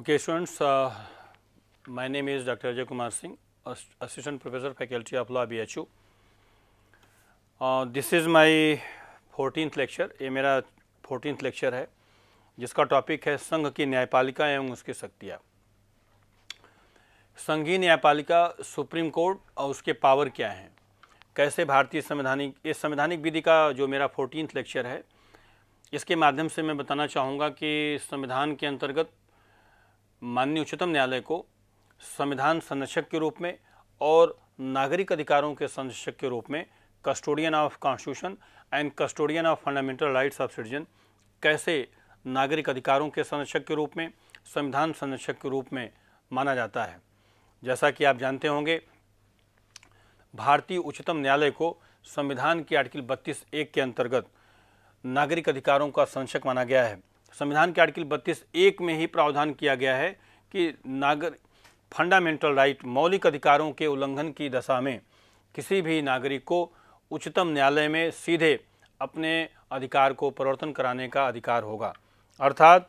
Okay, students, uh, my name is Dr. Ajay Kumar Singh, Assistant Professor, Faculty of Law, BHU. Uh, this is my 14th lecture, ये मेरा 14th lecture है जिसका topic है संघ की न्यायपालिका एवं उसकी शक्तियाँ संघीय न्यायपालिका सुप्रीम कोर्ट और उसके पावर क्या हैं कैसे भारतीय संवैधानिक इस संवैधानिक विधि का जो मेरा फोर्टीन लेक्चर है इसके माध्यम से मैं बताना चाहूँगा कि संविधान के अंतर्गत माननीय उच्चतम न्यायालय को संविधान संरक्षक के रूप में और नागरिक अधिकारों के संरक्षक के रूप में custodian of constitution and custodian of fundamental rights of citizen कैसे नागरिक अधिकारों के संरक्षक के रूप में संविधान संरक्षक के रूप में माना जाता है जैसा कि आप जानते होंगे भारतीय उच्चतम न्यायालय को संविधान की आर्टिकल बत्तीस एक के अंतर्गत नागरिक अधिकारों का संरक्षक माना गया है संविधान के आर्टिकल बत्तीस एक में ही प्रावधान किया गया है कि नागर फंडामेंटल राइट मौलिक अधिकारों के उल्लंघन की दशा में किसी भी नागरिक को उच्चतम न्यायालय में सीधे अपने अधिकार को परिवर्तन कराने का अधिकार होगा अर्थात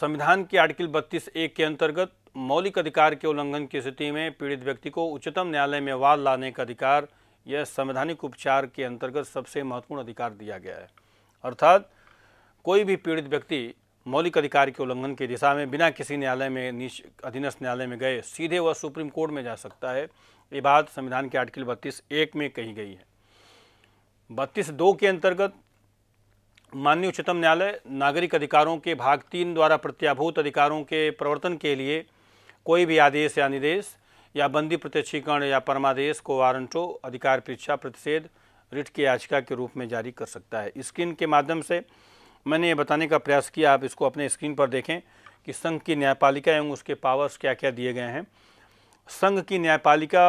संविधान के आर्टिकल बत्तीस एक के अंतर्गत मौलिक अधिकार के उल्लंघन की स्थिति में पीड़ित व्यक्ति को उच्चतम न्यायालय में वाद लाने का अधिकार यह संवैधानिक उपचार के अंतर्गत सबसे महत्वपूर्ण अधिकार दिया गया है अर्थात कोई भी पीड़ित व्यक्ति मौलिक अधिकार के उल्लंघन की दिशा में बिना किसी न्यायालय में अधीनस्थ न्यायालय में गए सीधे वह सुप्रीम कोर्ट में जा सकता है ये बात संविधान के आर्टिकल बत्तीस एक में कही गई है बत्तीस दो के अंतर्गत माननीय उच्चतम न्यायालय नागरिक अधिकारों के भाग तीन द्वारा प्रत्याभूत अधिकारों के प्रवर्तन के लिए कोई भी आदेश या निदेश या बंदी प्रत्यक्षीकरण या परमादेश को वारंटो अधिकार परीक्षा प्रतिषेध रिट की याचिका के रूप में जारी कर सकता है स्क्रीन के माध्यम से मैंने ये बताने का प्रयास किया आप इसको अपने स्क्रीन पर देखें कि संघ की न्यायपालिका एवं उसके पावर्स क्या क्या दिए गए हैं संघ की न्यायपालिका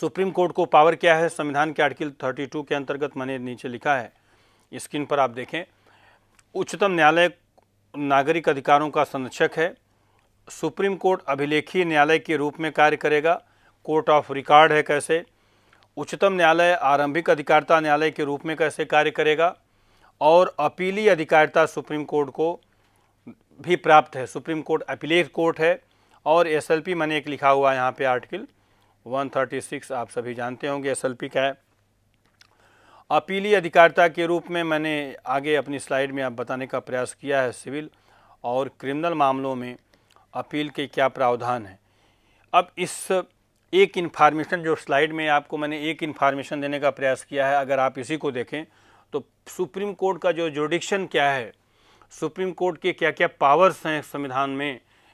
सुप्रीम कोर्ट को पावर क्या है संविधान के आर्टिकल 32 के अंतर्गत मैंने नीचे लिखा है स्क्रीन पर आप देखें उच्चतम न्यायालय नागरिक अधिकारों का संरक्षक है सुप्रीम कोर्ट अभिलेखीय न्यायालय के रूप में कार्य करेगा कोर्ट ऑफ रिकॉर्ड है कैसे उच्चतम न्यायालय आरंभिक अधिकारता न्यायालय के रूप में कैसे कार्य करेगा और अपीली अधिकारिता सुप्रीम कोर्ट को भी प्राप्त है सुप्रीम कोर्ट अपीलेट कोर्ट है और एस एल पी मैंने एक लिखा हुआ है यहाँ पे आर्टिकल 136 आप सभी जानते होंगे एस एल पी का है अपीली अधिकारिता के रूप में मैंने आगे अपनी स्लाइड में आप बताने का प्रयास किया है सिविल और क्रिमिनल मामलों में अपील के क्या प्रावधान हैं अब इस एक इन्फॉर्मेशन जो स्लाइड में आपको मैंने एक इन्फॉर्मेशन देने का प्रयास किया है अगर आप इसी को देखें तो सुप्रीम कोर्ट का जो जोडिक्शन क्या है सुप्रीम कोर्ट के क्या क्या पावर्स हैं संविधान में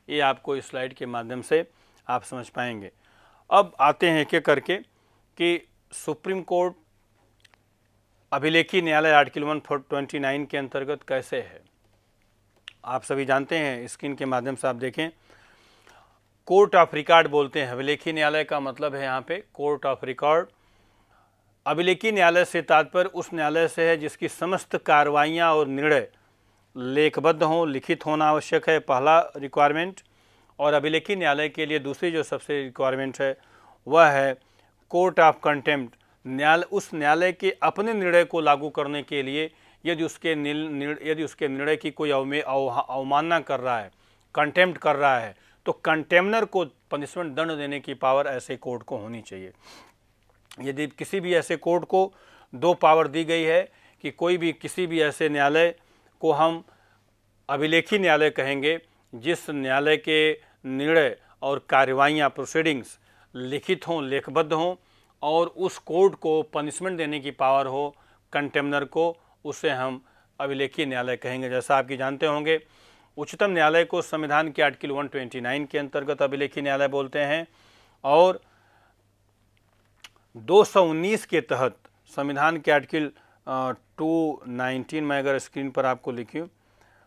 ये आपको इस स्लाइड के माध्यम से आप समझ पाएंगे अब आते हैं के करके कि सुप्रीम कोर्ट अभिलेखी न्यायालय article one four twenty nine के अंतर्गत कैसे है आप सभी जानते हैं स्क्रीन के माध्यम से आप देखें कोर्ट ऑफ रिकॉर्ड बोलते हैं अभिलेखी न्यायालय का मतलब है यहाँ पे कोर्ट ऑफ रिकॉर्ड अभिलेखी न्यायालय से तात्पर्य उस न्यायालय से है जिसकी समस्त कार्रवाइयाँ और निर्णय लेखबद्ध हों लिखित होना आवश्यक है पहला रिक्वायरमेंट और अभिलेखी न्यायालय के लिए दूसरी जो सबसे रिक्वायरमेंट है वह है कोर्ट ऑफ कंटेम्प्ट न्यायालय उस न्यायालय के अपने निर्णय को लागू करने के लिए यदि उसके यदि उसके निर्णय की कोई अवमानना कर रहा है कंटेम्प्ट कर रहा है तो कंटेमनर को पनिशमेंट दंड देने की पावर ऐसे कोर्ट को होनी चाहिए यदि किसी भी ऐसे कोर्ट को दो पावर दी गई है कि कोई भी किसी भी ऐसे न्यायालय को हम अभिलेखी न्यायालय कहेंगे जिस न्यायालय के निर्णय और कार्रवाइयाँ प्रोसीडिंग्स लिखित हों लेखबद्ध हों और उस कोर्ट को पनिशमेंट देने की पावर हो कंटेमनर को उसे हम अभिलेखीय न्यायालय कहेंगे जैसा आपकी जानते होंगे उच्चतम न्यायालय को संविधान के आर्टिकल 129 के अंतर्गत अभिलेखी न्यायालय बोलते हैं और 219 के तहत संविधान के आर्टिकल 219 मैं अगर स्क्रीन पर आपको लिखी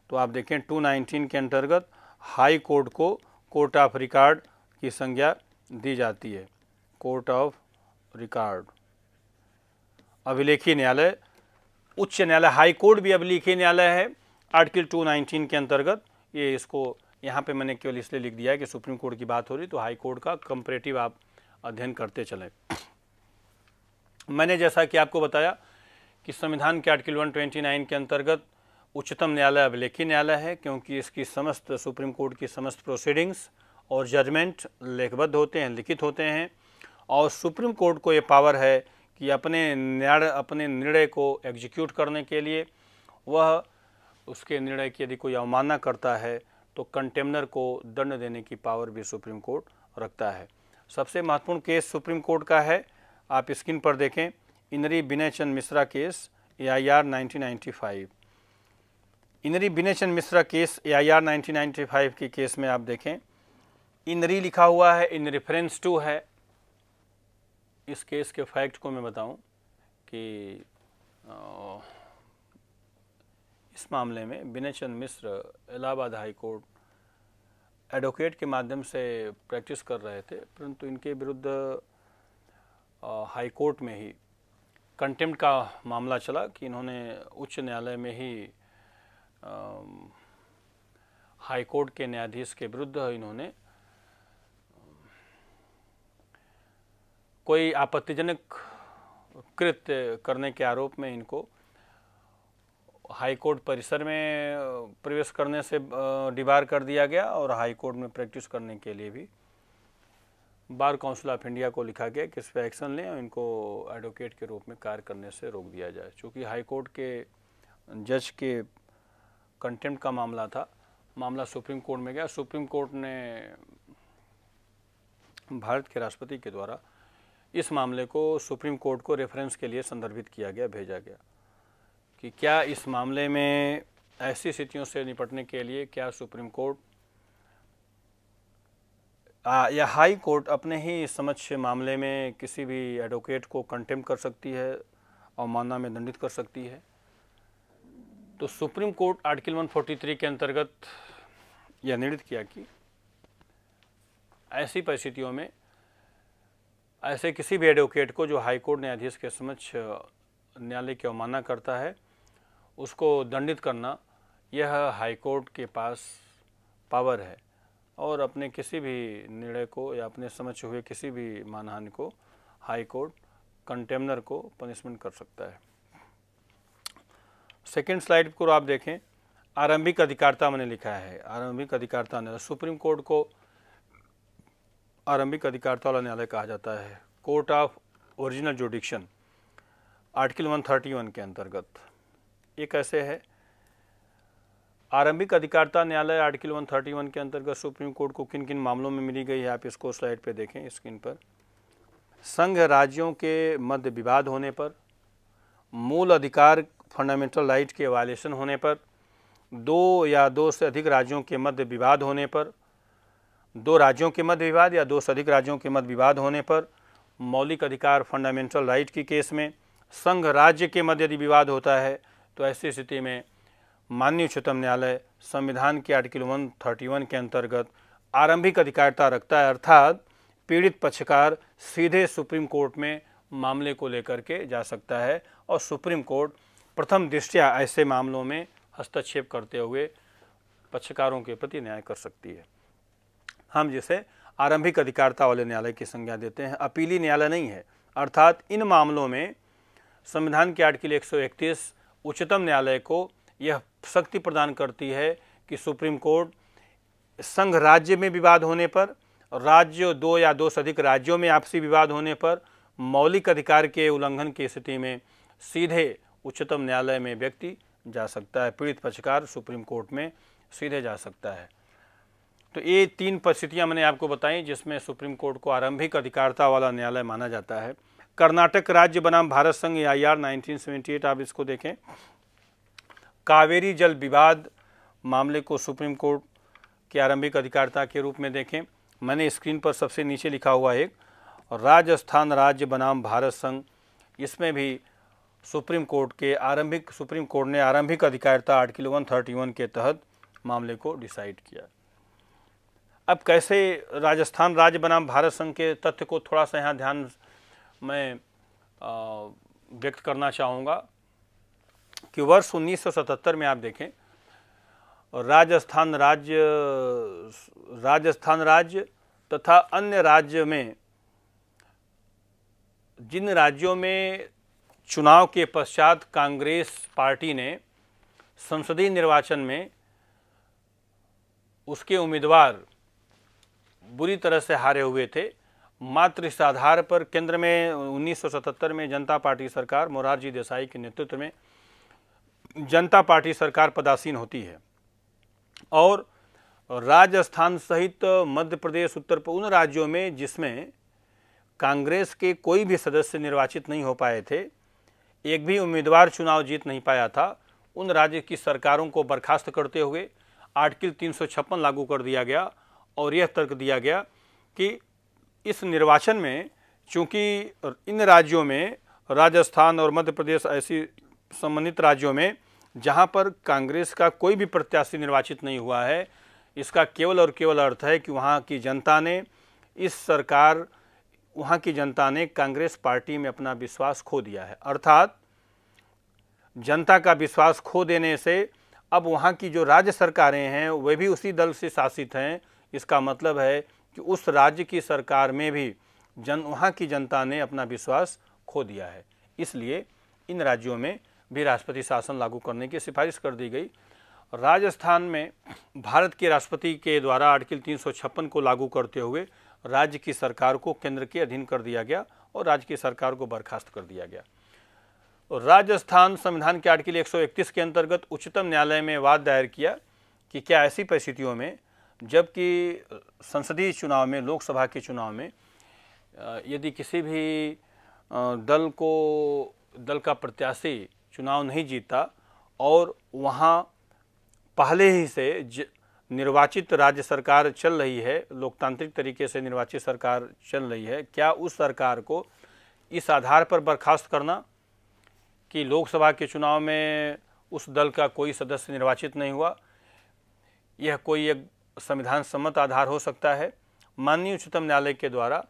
तो आप देखें 219 के अंतर्गत हाई कोर्ट को कोर्ट ऑफ रिकॉर्ड की संज्ञा दी जाती है कोर्ट ऑफ रिकॉर्ड अभिलेखी न्यायालय उच्च न्यायालय हाई कोर्ट भी अभिलेखी न्यायालय है आर्टिकल 219 के अंतर्गत ये इसको यहाँ पे मैंने केवल इसलिए लिख दिया है कि सुप्रीम कोर्ट की बात हो रही तो हाई कोर्ट का कंपरेटिव आप अध्ययन करते चलें मैंने जैसा कि आपको बताया कि संविधान के आर्टिकल 129 के अंतर्गत उच्चतम न्यायालय अभिलेखी न्यायालय है क्योंकि इसकी समस्त सुप्रीम कोर्ट की समस्त प्रोसीडिंग्स और जजमेंट लेखबद्ध होते हैं लिखित होते हैं और सुप्रीम कोर्ट को ये पावर है कि अपने न्याय अपने निर्णय को एग्जीक्यूट करने के लिए वह उसके निर्णय की यदि कोई अवमानना करता है तो कंटेमनर को दंड देने की पावर भी सुप्रीम कोर्ट रखता है सबसे महत्वपूर्ण केस सुप्रीम कोर्ट का है आप स्क्रीन पर देखें in re Binay Chand Mishra case A I R nineteen in re Vinay Mishra case A I R के केस में आप देखें इनरी लिखा हुआ है इन रेफरेंस टू है इस केस के फैक्ट को मैं बताऊं कि इस मामले में Binay Chand Mishra Allahabad high court advocate के माध्यम से प्रैक्टिस कर रहे थे परंतु इनके विरुद्ध हाई कोर्ट में ही कंटेम्प्ट का मामला चला कि इन्होंने उच्च न्यायालय में ही हाई कोर्ट के न्यायाधीश के विरुद्ध इन्होंने कोई आपत्तिजनक कृत्य करने के आरोप में इनको हाई कोर्ट परिसर में प्रवेश करने से डिबार कर दिया गया और हाई कोर्ट में प्रैक्टिस करने के लिए भी बार काउंसिल ऑफ इंडिया को लिखा गया कि इस पर एक्शन लें और इनको एडवोकेट के रूप में कार्य करने से रोक दिया जाए चूँकि हाईकोर्ट के जज के कंटेंट का मामला था मामला सुप्रीम कोर्ट में गया सुप्रीम कोर्ट ने भारत के राष्ट्रपति के द्वारा इस मामले को सुप्रीम कोर्ट को रेफरेंस के लिए संदर्भित किया गया भेजा गया कि क्या इस मामले में ऐसी स्थितियों से निपटने के लिए क्या सुप्रीम कोर्ट या हाई कोर्ट अपने ही समक्ष मामले में किसी भी एडवोकेट को कंटेम कर सकती है और मानना में दंडित कर सकती है तो सुप्रीम कोर्ट आर्टिकल 143 के अंतर्गत यह निर्णित किया कि ऐसी परिस्थितियों में ऐसे किसी भी एडवोकेट को जो हाई कोर्ट न्यायाधीश के समक्ष न्यायालय की अवमानना करता है उसको दंडित करना यह हाई कोर्ट के पास पावर है और अपने किसी भी निर्णय को या अपने समझ हुए किसी भी मानहानि को हाई कोर्ट कंटेमनर को पनिशमेंट कर सकता है सेकेंड स्लाइड को आप देखें आरंभिक अधिकारता मैंने लिखा है आरंभिक अधिकारता न्यायालय सुप्रीम कोर्ट को आरंभिक अधिकारता वाला न्यायालय कहा जाता है court of original jurisdiction article 131 के अंतर्गत एक कैसे है आरंभिक अधिकारिता न्यायालय आर्टिकल 131 के अंतर्गत सुप्रीम कोर्ट को किन किन मामलों में मिली गई है आप इसको स्लाइड पे देखें स्क्रीन पर संघ राज्यों के मध्य विवाद होने पर मूल अधिकार फंडामेंटल राइट के वायलेशन होने पर दो या दो से अधिक राज्यों के मध्य विवाद होने पर दो राज्यों के मध्य विवाद या दो से अधिक राज्यों के मध्य विवाद होने पर मौलिक अधिकार फंडामेंटल राइट की केस में संघ राज्य के मध्य यदि विवाद होता है तो ऐसी स्थिति में माननीय उच्चतम न्यायालय संविधान के आर्टिकल 131 के अंतर्गत आरंभिक अधिकारिता रखता है अर्थात पीड़ित पक्षकार सीधे सुप्रीम कोर्ट में मामले को लेकर के जा सकता है और सुप्रीम कोर्ट प्रथम दृष्टया ऐसे मामलों में हस्तक्षेप करते हुए पक्षकारों के प्रति न्याय कर सकती है हम जिसे आरंभिक अधिकारिता वाले न्यायालय की संज्ञा देते हैं अपीली न्यायालय नहीं है अर्थात इन मामलों में संविधान के आर्टिकल 131 उच्चतम न्यायालय को यह शक्ति प्रदान करती है कि सुप्रीम कोर्ट संघ राज्य में विवाद होने पर राज्य दो या दो से अधिक राज्यों में आपसी विवाद होने पर मौलिक अधिकार के उल्लंघन की स्थिति में सीधे उच्चतम न्यायालय में व्यक्ति जा सकता है पीड़ित पक्षकार सुप्रीम कोर्ट में सीधे जा सकता है तो ये तीन परिस्थितियां मैंने आपको बताई जिसमें सुप्रीम कोर्ट को आरंभिक अधिकारता वाला न्यायालय माना जाता है कर्नाटक राज्य बनाम भारत संघ आई आर नाइनटीन आप इसको देखें कावेरी जल विवाद मामले को सुप्रीम कोर्ट की आरंभिक अधिकारता के रूप में देखें मैंने स्क्रीन पर सबसे नीचे लिखा हुआ एक राजस्थान राज्य बनाम भारत संघ इसमें भी सुप्रीम कोर्ट के आरंभिक सुप्रीम कोर्ट ने आरंभिक अधिकारिता आर्टिकल वन थर्टी वन के तहत मामले को डिसाइड किया अब कैसे राजस्थान राज्य बनाम भारत संघ के तथ्य को थोड़ा सा यहाँ ध्यान मैं व्यक्त करना चाहूँगा कि वर्ष 1977 में आप देखें राजस्थान राज्य राजस्थान राज्य तथा अन्य राज्य में जिन राज्यों में चुनाव के पश्चात कांग्रेस पार्टी ने संसदीय निर्वाचन में उसके उम्मीदवार बुरी तरह से हारे हुए थे मात्र इस आधार पर केंद्र में 1977 में जनता पार्टी सरकार मोरारजी देसाई के नेतृत्व में जनता पार्टी सरकार पदासीन होती है और राजस्थान सहित मध्य प्रदेश उत्तर उन राज्यों में जिसमें कांग्रेस के कोई भी सदस्य निर्वाचित नहीं हो पाए थे एक भी उम्मीदवार चुनाव जीत नहीं पाया था उन राज्य की सरकारों को बर्खास्त करते हुए आर्टिकल तीन लागू कर दिया गया और यह तर्क दिया गया कि इस निर्वाचन में चूंकि इन राज्यों में राजस्थान और मध्य प्रदेश ऐसी संबंधित राज्यों में जहां पर कांग्रेस का कोई भी प्रत्याशी निर्वाचित नहीं हुआ है इसका केवल और केवल अर्थ है कि वहाँ की जनता ने इस सरकार वहाँ की जनता ने कांग्रेस पार्टी में अपना विश्वास खो दिया है अर्थात जनता का विश्वास खो देने से अब वहाँ की जो राज्य सरकारें हैं वे भी उसी दल से शासित हैं इसका मतलब है कि उस राज्य की सरकार में भी जन वहाँ की जनता ने अपना विश्वास खो दिया है इसलिए इन राज्यों में भी राष्ट्रपति शासन लागू करने की सिफारिश कर दी गई राजस्थान में भारत के राष्ट्रपति के द्वारा आर्टिकल तीन को लागू करते हुए राज्य की सरकार को केंद्र के अधीन कर दिया गया और राज्य की सरकार को बर्खास्त कर दिया गया राजस्थान संविधान के आर्टिकल 131 के अंतर्गत उच्चतम न्यायालय में वाद दायर किया कि क्या ऐसी परिस्थितियों में जबकि संसदीय चुनाव में लोकसभा के चुनाव में यदि किसी भी दल को दल का प्रत्याशी चुनाव नहीं जीता और वहाँ पहले ही से ज, निर्वाचित राज्य सरकार चल रही है लोकतांत्रिक तरीके से निर्वाचित सरकार चल रही है क्या उस सरकार को इस आधार पर बर्खास्त करना कि लोकसभा के चुनाव में उस दल का कोई सदस्य निर्वाचित नहीं हुआ यह कोई एक संविधान सम्मत आधार हो सकता है माननीय उच्चतम न्यायालय के द्वारा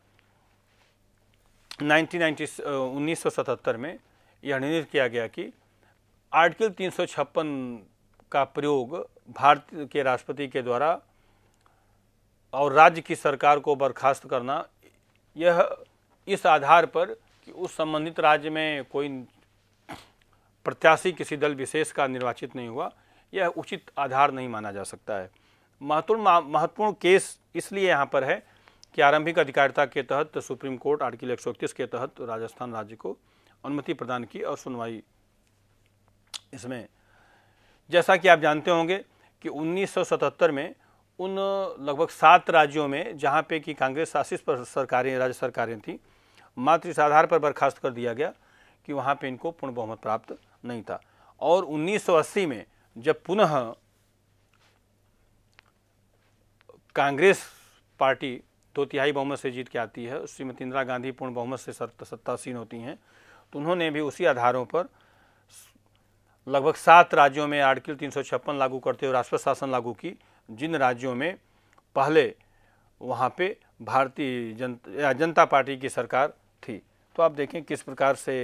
1990 1977 में यह निर्णय किया गया कि आर्टिकल तीन का प्रयोग भारत के राष्ट्रपति के द्वारा और राज्य की सरकार को बर्खास्त करना यह इस आधार पर कि उस संबंधित राज्य में कोई प्रत्याशी किसी दल विशेष का निर्वाचित नहीं हुआ यह उचित आधार नहीं माना जा सकता है महत्वपूर्ण महत्वपूर्ण केस इसलिए यहाँ पर है कि आरंभिक अधिकारिता के तहत सुप्रीम कोर्ट आर्टिकल एक के तहत राजस्थान राज्य को अनुमति प्रदान की और सुनवाई इसमें जैसा कि आप जानते होंगे कि 1977 में उन लगभग सात राज्यों में जहां पे कि कांग्रेस शासित सरकारें राज्य सरकारें थीं मात्र इस आधार पर बर्खास्त कर दिया गया कि वहां पे इनको पूर्ण बहुमत प्राप्त नहीं था और 1980 में जब पुनः कांग्रेस पार्टी दो तो तिहाई बहुमत से जीत के आती है श्रीमती इंदिरा गांधी पूर्ण बहुमत से सत्तासीन होती हैं तो उन्होंने भी उसी आधारों पर लगभग सात राज्यों में आर्टिकल तीन लागू करते हुए राष्ट्रपति शासन लागू की जिन राज्यों में पहले वहाँ पे भारतीय जन जनता पार्टी की सरकार थी तो आप देखें किस प्रकार से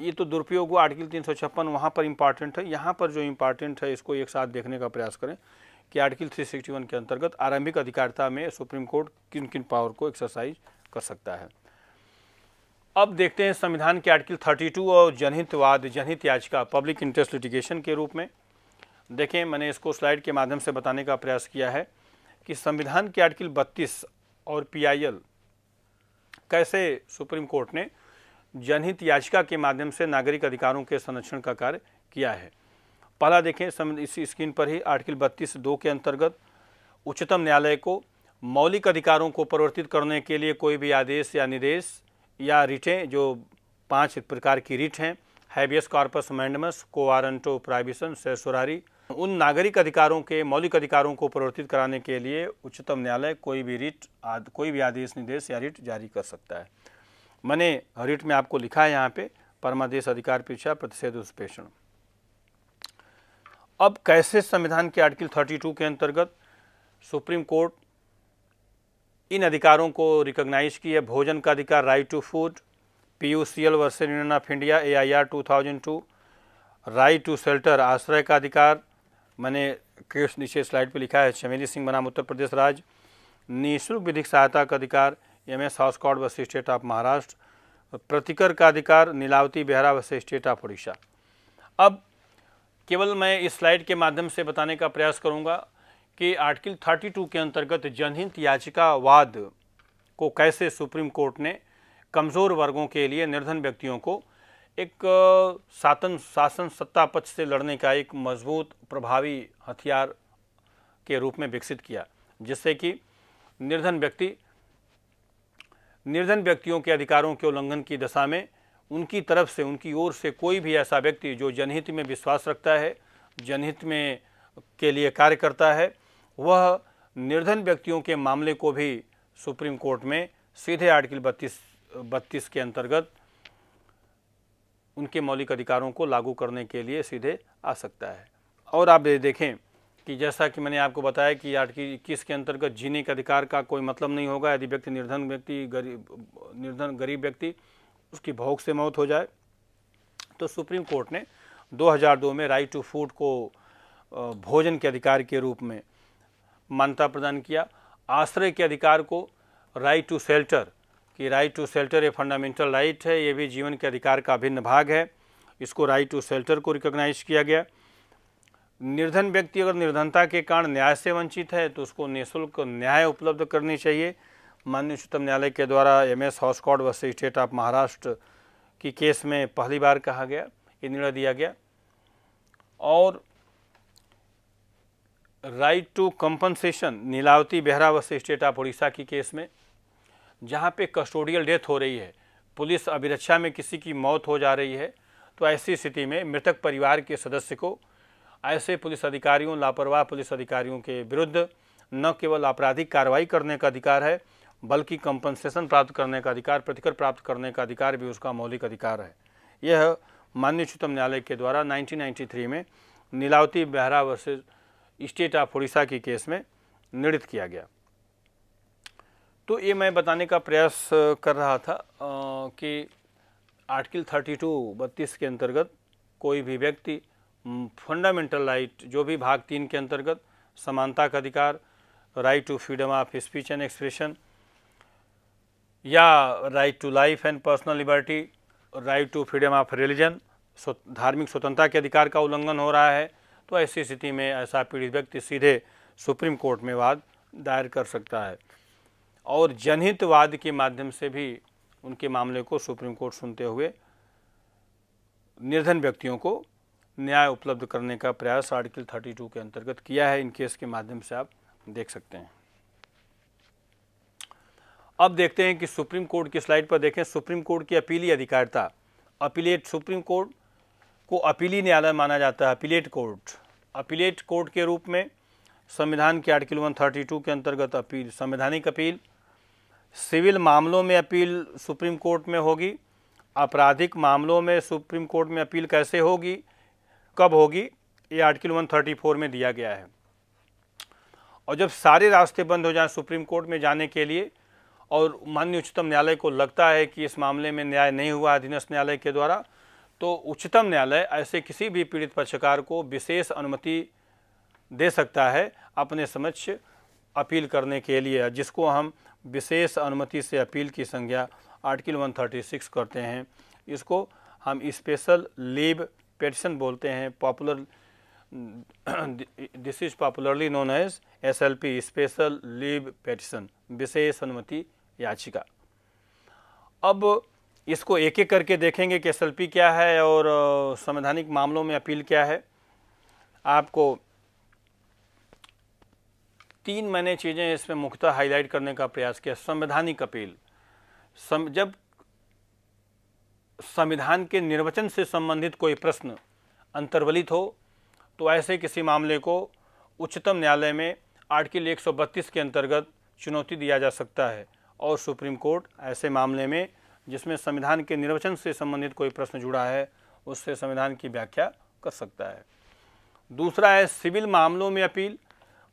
ये तो दुरुपयोग हुआ आर्टिकल तीन सौ छप्पन वहाँ पर इम्पॉर्टेंट है यहाँ पर जो इम्पॉर्टेंट है इसको एक साथ देखने का प्रयास करें कि आर्टिकल 361 के अंतर्गत आरंभिक अधिकारिता में सुप्रीम कोर्ट किन किन पावर को एक्सरसाइज कर सकता है अब देखते हैं संविधान के आर्टिकल 32 और जनहितवाद जनहित याचिका पब्लिक इंटरेस्ट लिटिगेशन के रूप में देखें मैंने इसको स्लाइड के माध्यम से बताने का प्रयास किया है कि संविधान के आर्टिकल 32 और पीआईएल कैसे सुप्रीम कोर्ट ने जनहित याचिका के माध्यम से नागरिक अधिकारों के संरक्षण का कार्य किया है पहला देखें इस स्क्रीन पर ही आर्टिकल बत्तीस दो के अंतर्गत उच्चतम न्यायालय को मौलिक अधिकारों को परिवर्तित करने के लिए कोई भी आदेश या निर्देश या रिटें जो पांच प्रकार की रिट हैं habeas corpus mandamus warranto prohibition certiorari उन नागरिक अधिकारों के मौलिक अधिकारों को परिवर्तित कराने के लिए उच्चतम न्यायालय कोई भी रिट कोई भी आदेश निर्देश या रिट जारी कर सकता है मैंने रिट में आपको लिखा है यहाँ पे परमादेश अधिकार पीछा प्रतिषेध उत्पेषण अब कैसे संविधान के आर्टिकल 32 के अंतर्गत सुप्रीम कोर्ट इन अधिकारों को रिकॉग्नाइज किया भोजन का अधिकार right to food P U C L versus union of India A I R two thousand two right to shelter आश्रय का अधिकार मैंने केस नीचे स्लाइड पे लिखा है चमेली सिंह बनाम उत्तर प्रदेश राज्य निःशुल्क विधिक सहायता का अधिकार एम एस हाउसकॉड वर्ष स्टेट ऑफ महाराष्ट्र प्रतिकर का अधिकार नीलावती Behera versus state of Orissa अब केवल मैं इस स्लाइड के माध्यम से बताने का प्रयास करूँगा के आर्टिकल 32 के अंतर्गत जनहित याचिकावाद को कैसे सुप्रीम कोर्ट ने कमज़ोर वर्गों के लिए निर्धन व्यक्तियों को एक शासन शासन सत्ता पक्ष से लड़ने का एक मजबूत प्रभावी हथियार के रूप में विकसित किया जिससे कि निर्धन व्यक्ति निर्धन व्यक्तियों के अधिकारों के उल्लंघन की दशा में उनकी तरफ से उनकी ओर से कोई भी ऐसा व्यक्ति जो जनहित में विश्वास रखता है जनहित में के लिए कार्य करता है वह निर्धन व्यक्तियों के मामले को भी सुप्रीम कोर्ट में सीधे आर्टिकल बत्तीस बत्तीस के अंतर्गत उनके मौलिक अधिकारों को लागू करने के लिए सीधे आ सकता है और आप देखें कि जैसा कि मैंने आपको बताया कि आर्टिकल इक्कीस के अंतर्गत जीने के अधिकार का कोई मतलब नहीं होगा यदि व्यक्ति निर्धन व्यक्ति गरीब निर्धन गरीब व्यक्ति उसकी भोग से मौत हो जाए तो सुप्रीम कोर्ट ने 2002 में राइट टू फूड को भोजन के अधिकार के रूप में मान्यता प्रदान किया आश्रय के अधिकार को राइट टू शेल्टर कि राइट टू शेल्टर ये फंडामेंटल राइट है ये भी जीवन के अधिकार का अभिन्न भाग है इसको राइट टू शेल्टर को रिकॉग्नाइज किया गया निर्धन व्यक्ति अगर निर्धनता के कारण न्याय से वंचित है तो उसको निःशुल्क न्याय उपलब्ध करनी चाहिए माननीय उच्चतम न्यायालय के द्वारा एम एस हॉस्कॉट व स्टेट ऑफ महाराष्ट्र की केस में पहली बार कहा गया ये निर्णय दिया गया और right to compensation Nilavati Behera versus state of Orissa की केस में जहाँ पे कस्टोडियल डेथ हो रही है पुलिस अभिरक्षा में किसी की मौत हो जा रही है तो ऐसी स्थिति में मृतक परिवार के सदस्य को ऐसे पुलिस अधिकारियों लापरवाह पुलिस अधिकारियों के विरुद्ध न केवल आपराधिक कार्रवाई करने का अधिकार है बल्कि कंपनसेशन प्राप्त करने का अधिकार प्रतिकर प्राप्त करने का अधिकार भी उसका मौलिक अधिकार है यह माननीय उच्चतम न्यायालय के द्वारा 1993 में Nilavati Behera versus state of Orissa के केस में निर्णित किया गया तो ये मैं बताने का प्रयास कर रहा था आ, कि आर्टिकल 32 बत्तीस के अंतर्गत कोई भी व्यक्ति फंडामेंटल राइट जो भी भाग तीन के अंतर्गत समानता का अधिकार right to freedom of speech and expression या right to life and personal liberty right to freedom of religion धार्मिक स्वतंत्रता के अधिकार का उल्लंघन हो रहा है तो ऐसी स्थिति में ऐसा पीड़ित व्यक्ति सीधे सुप्रीम कोर्ट में वाद दायर कर सकता है और जनहित वाद के माध्यम से भी उनके मामले को सुप्रीम कोर्ट सुनते हुए निर्धन व्यक्तियों को न्याय उपलब्ध करने का प्रयास आर्टिकल 32 के अंतर्गत किया है इन केस के माध्यम से आप देख सकते हैं अब देखते हैं कि सुप्रीम कोर्ट की स्लाइड पर देखें सुप्रीम कोर्ट की अपीली अधिकारिता अपीलेट सुप्रीम कोर्ट को अपीली न्यायालय माना जाता है अपीलेट कोर्ट अपीलेट कोर्ट के रूप में संविधान के आर्टिकल 132 के अंतर्गत अपील संवैधानिक अपील सिविल मामलों में अपील सुप्रीम कोर्ट में होगी आपराधिक मामलों में सुप्रीम कोर्ट में अपील कैसे होगी कब होगी ये आर्टिकल 134 में दिया गया है और जब सारे रास्ते बंद हो जाएं सुप्रीम कोर्ट में जाने के लिए और माननीय उच्चतम न्यायालय को लगता है कि इस मामले में न्याय नहीं हुआ अधीनस्थ न्यायालय के द्वारा तो उच्चतम न्यायालय ऐसे किसी भी पीड़ित पक्षकार को विशेष अनुमति दे सकता है अपने समक्ष अपील करने के लिए जिसको हम विशेष अनुमति से अपील की संज्ञा आर्टिकल 136 करते हैं इसको हम स्पेशल लीव पेटिशन बोलते हैं popular this is popularly known as S L P special leave petition विशेष अनुमति याचिका अब इसको एक एक करके देखेंगे कि एस क्या है और संवैधानिक मामलों में अपील क्या है आपको तीन मैंने चीज़ें इसमें मुख्यतः हाईलाइट करने का प्रयास किया संवैधानिक अपील सम, जब संविधान के निर्वचन से संबंधित कोई प्रश्न अंतर्वलित हो तो ऐसे किसी मामले को उच्चतम न्यायालय में आर्टिकल 132 के अंतर्गत चुनौती दिया जा सकता है और सुप्रीम कोर्ट ऐसे मामले में जिसमें संविधान के निर्वचन से संबंधित कोई प्रश्न जुड़ा है उससे संविधान की व्याख्या कर सकता है दूसरा है सिविल मामलों में अपील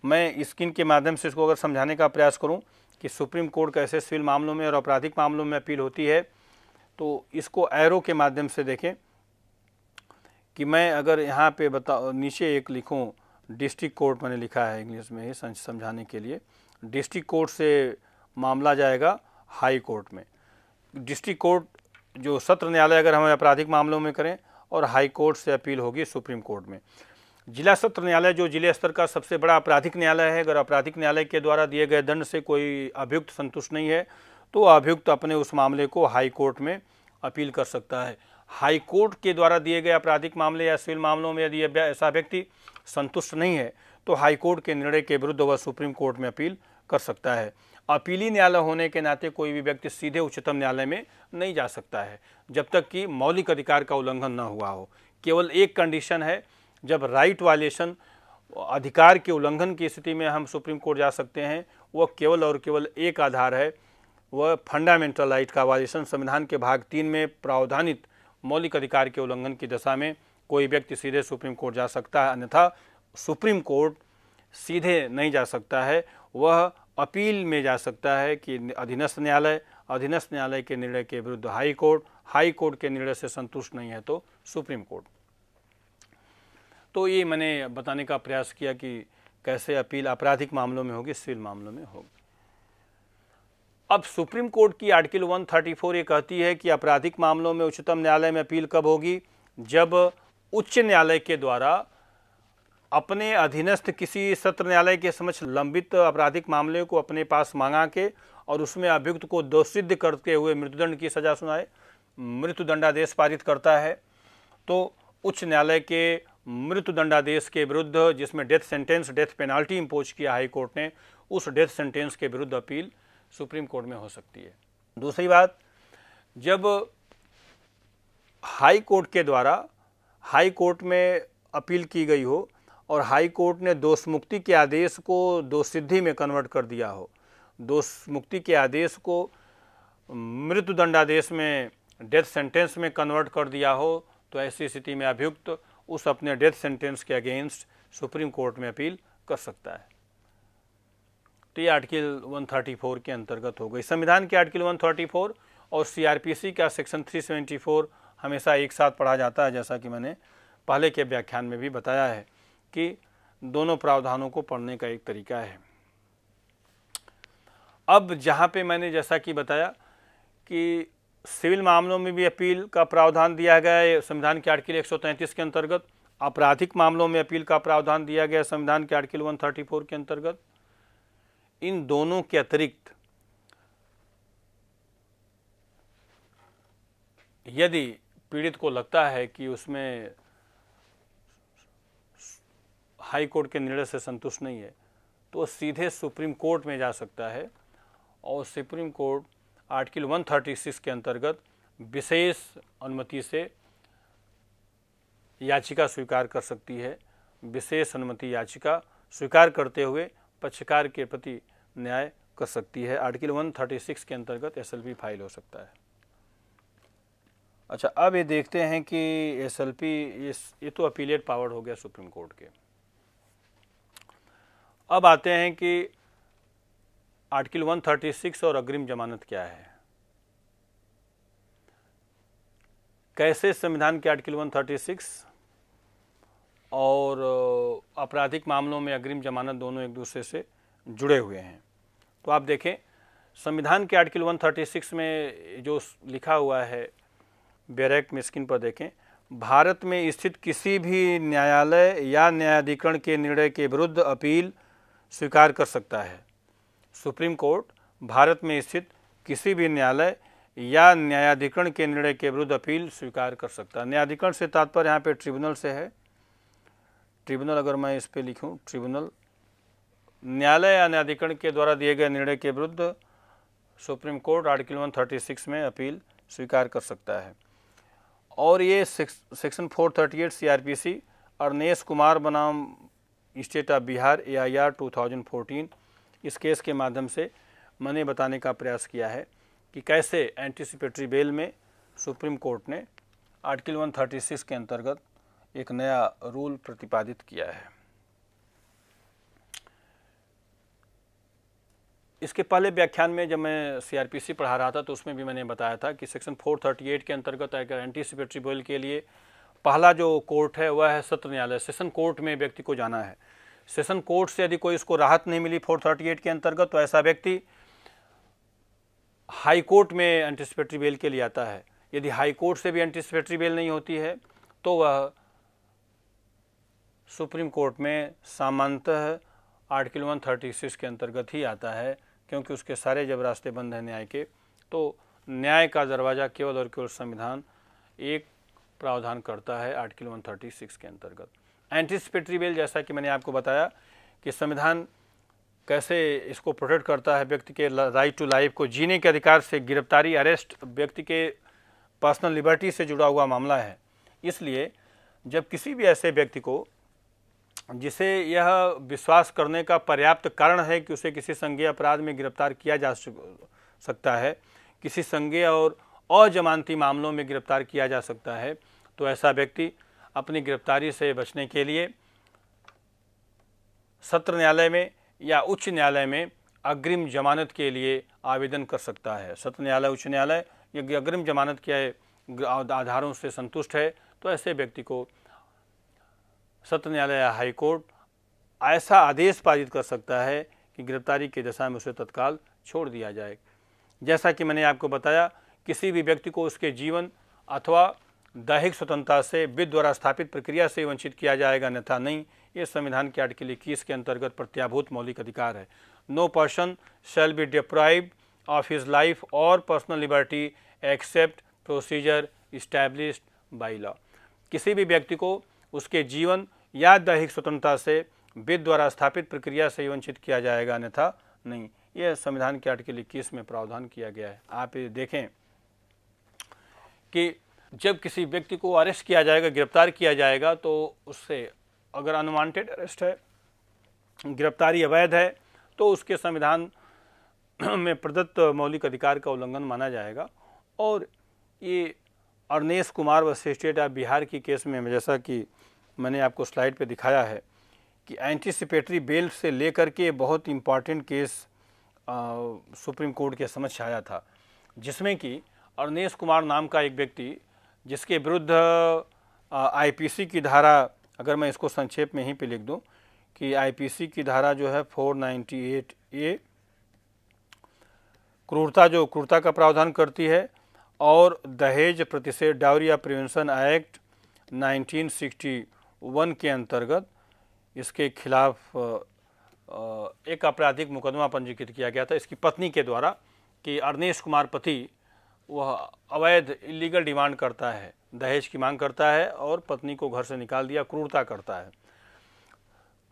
मैं स्किन के माध्यम से इसको अगर समझाने का प्रयास करूं कि सुप्रीम कोर्ट कैसे सिविल मामलों में और आपराधिक मामलों में अपील होती है तो इसको एरो के माध्यम से देखें कि मैं अगर यहाँ पे बता नीचे एक लिखूँ डिस्ट्रिक्ट कोर्ट मैंने लिखा है इंग्लिश में ही समझाने के लिए डिस्ट्रिक्ट कोर्ट से मामला जाएगा हाई कोर्ट में डिस्ट्रिक्ट कोर्ट जो सत्र न्यायालय अगर हमें आपराधिक मामलों में करें और हाई कोर्ट से अपील होगी सुप्रीम कोर्ट में जिला सत्र न्यायालय जो जिले स्तर का सबसे बड़ा आपराधिक न्यायालय है अगर आपराधिक न्यायालय के द्वारा दिए गए दंड से कोई अभियुक्त संतुष्ट नहीं है तो अभियुक्त अपने उस मामले को हाई कोर्ट में अपील कर सकता है हाई कोर्ट के द्वारा दिए गए आपराधिक मामले या सिविल मामलों में यदि ऐसा व्यक्ति संतुष्ट नहीं है तो हाई कोर्ट के निर्णय के विरुद्ध वह सुप्रीम कोर्ट में अपील कर सकता है अपीली न्यायालय होने के नाते कोई भी व्यक्ति सीधे उच्चतम न्यायालय में नहीं जा सकता है जब तक कि मौलिक अधिकार का उल्लंघन न हुआ हो केवल एक कंडीशन है जब राइट वायलेशन अधिकार के उल्लंघन की स्थिति में हम सुप्रीम कोर्ट जा सकते हैं वह केवल और केवल एक आधार है वह फंडामेंटल राइट का वायलेशन संविधान के भाग तीन में प्रावधानित मौलिक अधिकार के उल्लंघन की दशा में कोई व्यक्ति सीधे सुप्रीम कोर्ट जा सकता है अन्यथा सुप्रीम कोर्ट सीधे नहीं जा सकता है वह अपील में जा सकता है कि अधीनस्थ न्यायालय अधीनस्थ न्यायालय के निर्णय के विरुद्ध हाई कोर्ट हाई कोर्ट के निर्णय से संतुष्ट नहीं है तो सुप्रीम कोर्ट तो ये मैंने बताने का प्रयास किया कि कैसे अपील आपराधिक मामलों में होगी सिविल मामलों में होगी अब सुप्रीम कोर्ट की आर्टिकल 134 ये कहती है कि आपराधिक मामलों में उच्चतम न्यायालय में अपील कब होगी जब उच्च न्यायालय के द्वारा अपने अधीनस्थ किसी सत्र न्यायालय के समक्ष लंबित आपराधिक मामले को अपने पास मांगा के और उसमें अभियुक्त को सिद्ध करते हुए मृत्युदंड की सजा सुनाए मृत्युदंडादेश पारित करता है तो उच्च न्यायालय के मृत्युदंडादेश के विरुद्ध जिसमें death sentence death penalty impose किया हाई कोर्ट ने उस डेथ सेंटेंस के विरुद्ध अपील सुप्रीम कोर्ट में हो सकती है दूसरी बात जब हाई कोर्ट के द्वारा हाई कोर्ट में अपील की गई हो और हाई कोर्ट ने दोष मुक्ति के आदेश को दोष सिद्धि में कन्वर्ट कर दिया हो दोष मुक्ति के आदेश को मृत्यु दंडादेश में डेथ सेंटेंस में कन्वर्ट कर दिया हो तो ऐसी स्थिति में अभियुक्त उस अपने डेथ सेंटेंस के अगेंस्ट सुप्रीम कोर्ट में अपील कर सकता है तो ये आर्टिकल 134 के अंतर्गत हो गई संविधान के आर्टिकल 134 और सीआरपीसी का सेक्शन 374 हमेशा एक साथ पढ़ा जाता है जैसा कि मैंने पहले के व्याख्यान में भी बताया है के दोनों प्रावधानों को पढ़ने का एक तरीका है अब जहाँ पे मैंने जैसा कि बताया कि सिविल मामलों में भी अपील का प्रावधान दिया गया है संविधान के आर्टिकल 133 के अंतर्गत आपराधिक मामलों में अपील का प्रावधान दिया गया है संविधान के आर्टिकल 134 के अंतर्गत इन दोनों के अतिरिक्त यदि पीड़ित को लगता है कि उसमें हाई कोर्ट के निर्णय से संतुष्ट नहीं है तो सीधे सुप्रीम कोर्ट में जा सकता है और सुप्रीम कोर्ट आर्टिकल 136 के अंतर्गत विशेष अनुमति से याचिका स्वीकार कर सकती है विशेष अनुमति याचिका स्वीकार करते हुए पक्षकार के प्रति न्याय कर सकती है आर्टिकल 136 के अंतर्गत एसएलपी फाइल हो सकता है अच्छा अब ये देखते हैं कि एसएलपी ये ये तो अपीलेट पावर हो गया सुप्रीम कोर्ट के अब आते हैं कि आर्टिकल 136 और अग्रिम जमानत क्या है कैसे संविधान के आर्टिकल 136 और आपराधिक मामलों में अग्रिम जमानत दोनों एक दूसरे से जुड़े हुए हैं तो आप देखें संविधान के आर्टिकल 136 में जो लिखा हुआ है बेरेक में पर देखें भारत में स्थित किसी भी न्यायालय या न्यायाधिकरण के निर्णय के विरुद्ध अपील स्वीकार कर सकता है सुप्रीम कोर्ट भारत में स्थित किसी भी न्यायालय या न्यायाधिकरण के निर्णय के विरुद्ध अपील स्वीकार कर सकता है न्यायाधिकरण से तात्पर्य यहाँ पे ट्रिब्यूनल से है ट्रिब्यूनल अगर मैं इस पर लिखूँ ट्रिब्यूनल न्यायालय या न्यायाधिकरण के द्वारा दिए गए निर्णय के विरुद्ध सुप्रीम कोर्ट आर्टिकल वन में अपील स्वीकार कर सकता है और ये सेक्शन 438 और नेश कुमार बनाम स्टेट ऑफ बिहार एआईआर 2014 इस केस के माध्यम से मैंने बताने का प्रयास किया है कि कैसे एंटीसिपेटरी बेल में सुप्रीम कोर्ट ने आर्टिकल 136 के अंतर्गत एक नया रूल प्रतिपादित किया है इसके पहले व्याख्यान में जब मैं सीआरपीसी पढ़ा रहा था तो उसमें भी मैंने बताया था कि सेक्शन 438 के अंतर्गत अगर एंटीसिपेटरी बेल के लिए पहला जो कोर्ट है वह है सत्र न्यायालय सेशन कोर्ट में व्यक्ति को जाना है सेशन कोर्ट से यदि कोई उसको राहत नहीं मिली 438 के अंतर्गत तो ऐसा व्यक्ति हाई कोर्ट में एंटिसिपेटरी बेल के लिए आता है यदि हाई कोर्ट से भी एंटिसिपेटरी बेल नहीं होती है तो वह सुप्रीम कोर्ट में सामान्यतः आर्टिकल सिक्स के अंतर्गत ही आता है क्योंकि उसके सारे जब रास्ते बंद हैं न्याय के तो न्याय का दरवाज़ा केवल और केवल संविधान एक प्रावधान करता है आर्टिकल 136 के अंतर्गत एंटीसिपेटरी बेल जैसा कि मैंने आपको बताया कि संविधान कैसे इसको प्रोटेक्ट करता है व्यक्ति के राइट टू लाइफ को जीने के अधिकार से गिरफ्तारी अरेस्ट व्यक्ति के पर्सनल लिबर्टी से जुड़ा हुआ मामला है इसलिए जब किसी भी ऐसे व्यक्ति को जिसे यह विश्वास करने का पर्याप्त कारण है कि उसे किसी संज्ञेय अपराध में गिरफ्तार किया जा सकता है किसी संज्ञेय और और जमानती मामलों में गिरफ्तार किया जा सकता है तो ऐसा व्यक्ति अपनी गिरफ्तारी से बचने के लिए सत्र न्यायालय में या उच्च न्यायालय में अग्रिम जमानत के लिए आवेदन कर सकता है सत्र न्यायालय उच्च न्यायालय यदि अग्रिम जमानत के आधारों से संतुष्ट है तो ऐसे व्यक्ति को सत्र न्यायालय या हाईकोर्ट ऐसा आदेश पारित कर सकता है कि गिरफ्तारी की दशा में उसे तत्काल छोड़ दिया जाए जैसा कि मैंने आपको बताया किसी भी व्यक्ति को उसके जीवन अथवा दैहिक स्वतंत्रता से विद द्वारा स्थापित प्रक्रिया से वंचित किया जाएगा अन्यथा नहीं ये संविधान के आर्टिकल इक्कीस के अंतर्गत प्रत्याभूत मौलिक अधिकार है no person shall be deprive of his life और personal liberty except procedure establish by law किसी भी व्यक्ति को उसके जीवन या दैहिक स्वतंत्रता से विद द्वारा स्थापित प्रक्रिया से वंचित किया जाएगा अन्यथा नहीं यह संविधान के आर्टिकल इक्कीस में प्रावधान किया गया है आप ये देखें कि जब किसी व्यक्ति को अरेस्ट किया जाएगा गिरफ्तार किया जाएगा तो उससे अगर अनवांटेड अरेस्ट है गिरफ्तारी अवैध है तो उसके संविधान में प्रदत्त मौलिक अधिकार का उल्लंघन माना जाएगा और ये अरनेश कुमार व स्टेट ऑफ बिहार की केस में जैसा कि मैंने आपको स्लाइड पे दिखाया है कि एंटीसिपेटरी बेल से लेकर के बहुत इम्पॉर्टेंट केस आ, सुप्रीम कोर्ट के समक्ष आया था जिसमें कि अरनेश कुमार नाम का एक व्यक्ति जिसके विरुद्ध आईपीसी की धारा अगर मैं इसको संक्षेप में ही पे लिख दूं कि आईपीसी की धारा जो है 498 ए क्रूरता जो क्रूरता का प्रावधान करती है और दहेज प्रतिषेध डावरिया प्रिवेंशन एक्ट 1961 के अंतर्गत इसके खिलाफ एक आपराधिक मुकदमा पंजीकृत किया गया था इसकी पत्नी के द्वारा कि अरनेश कुमार पति वह अवैध इलीगल डिमांड करता है दहेज की मांग करता है और पत्नी को घर से निकाल दिया क्रूरता करता है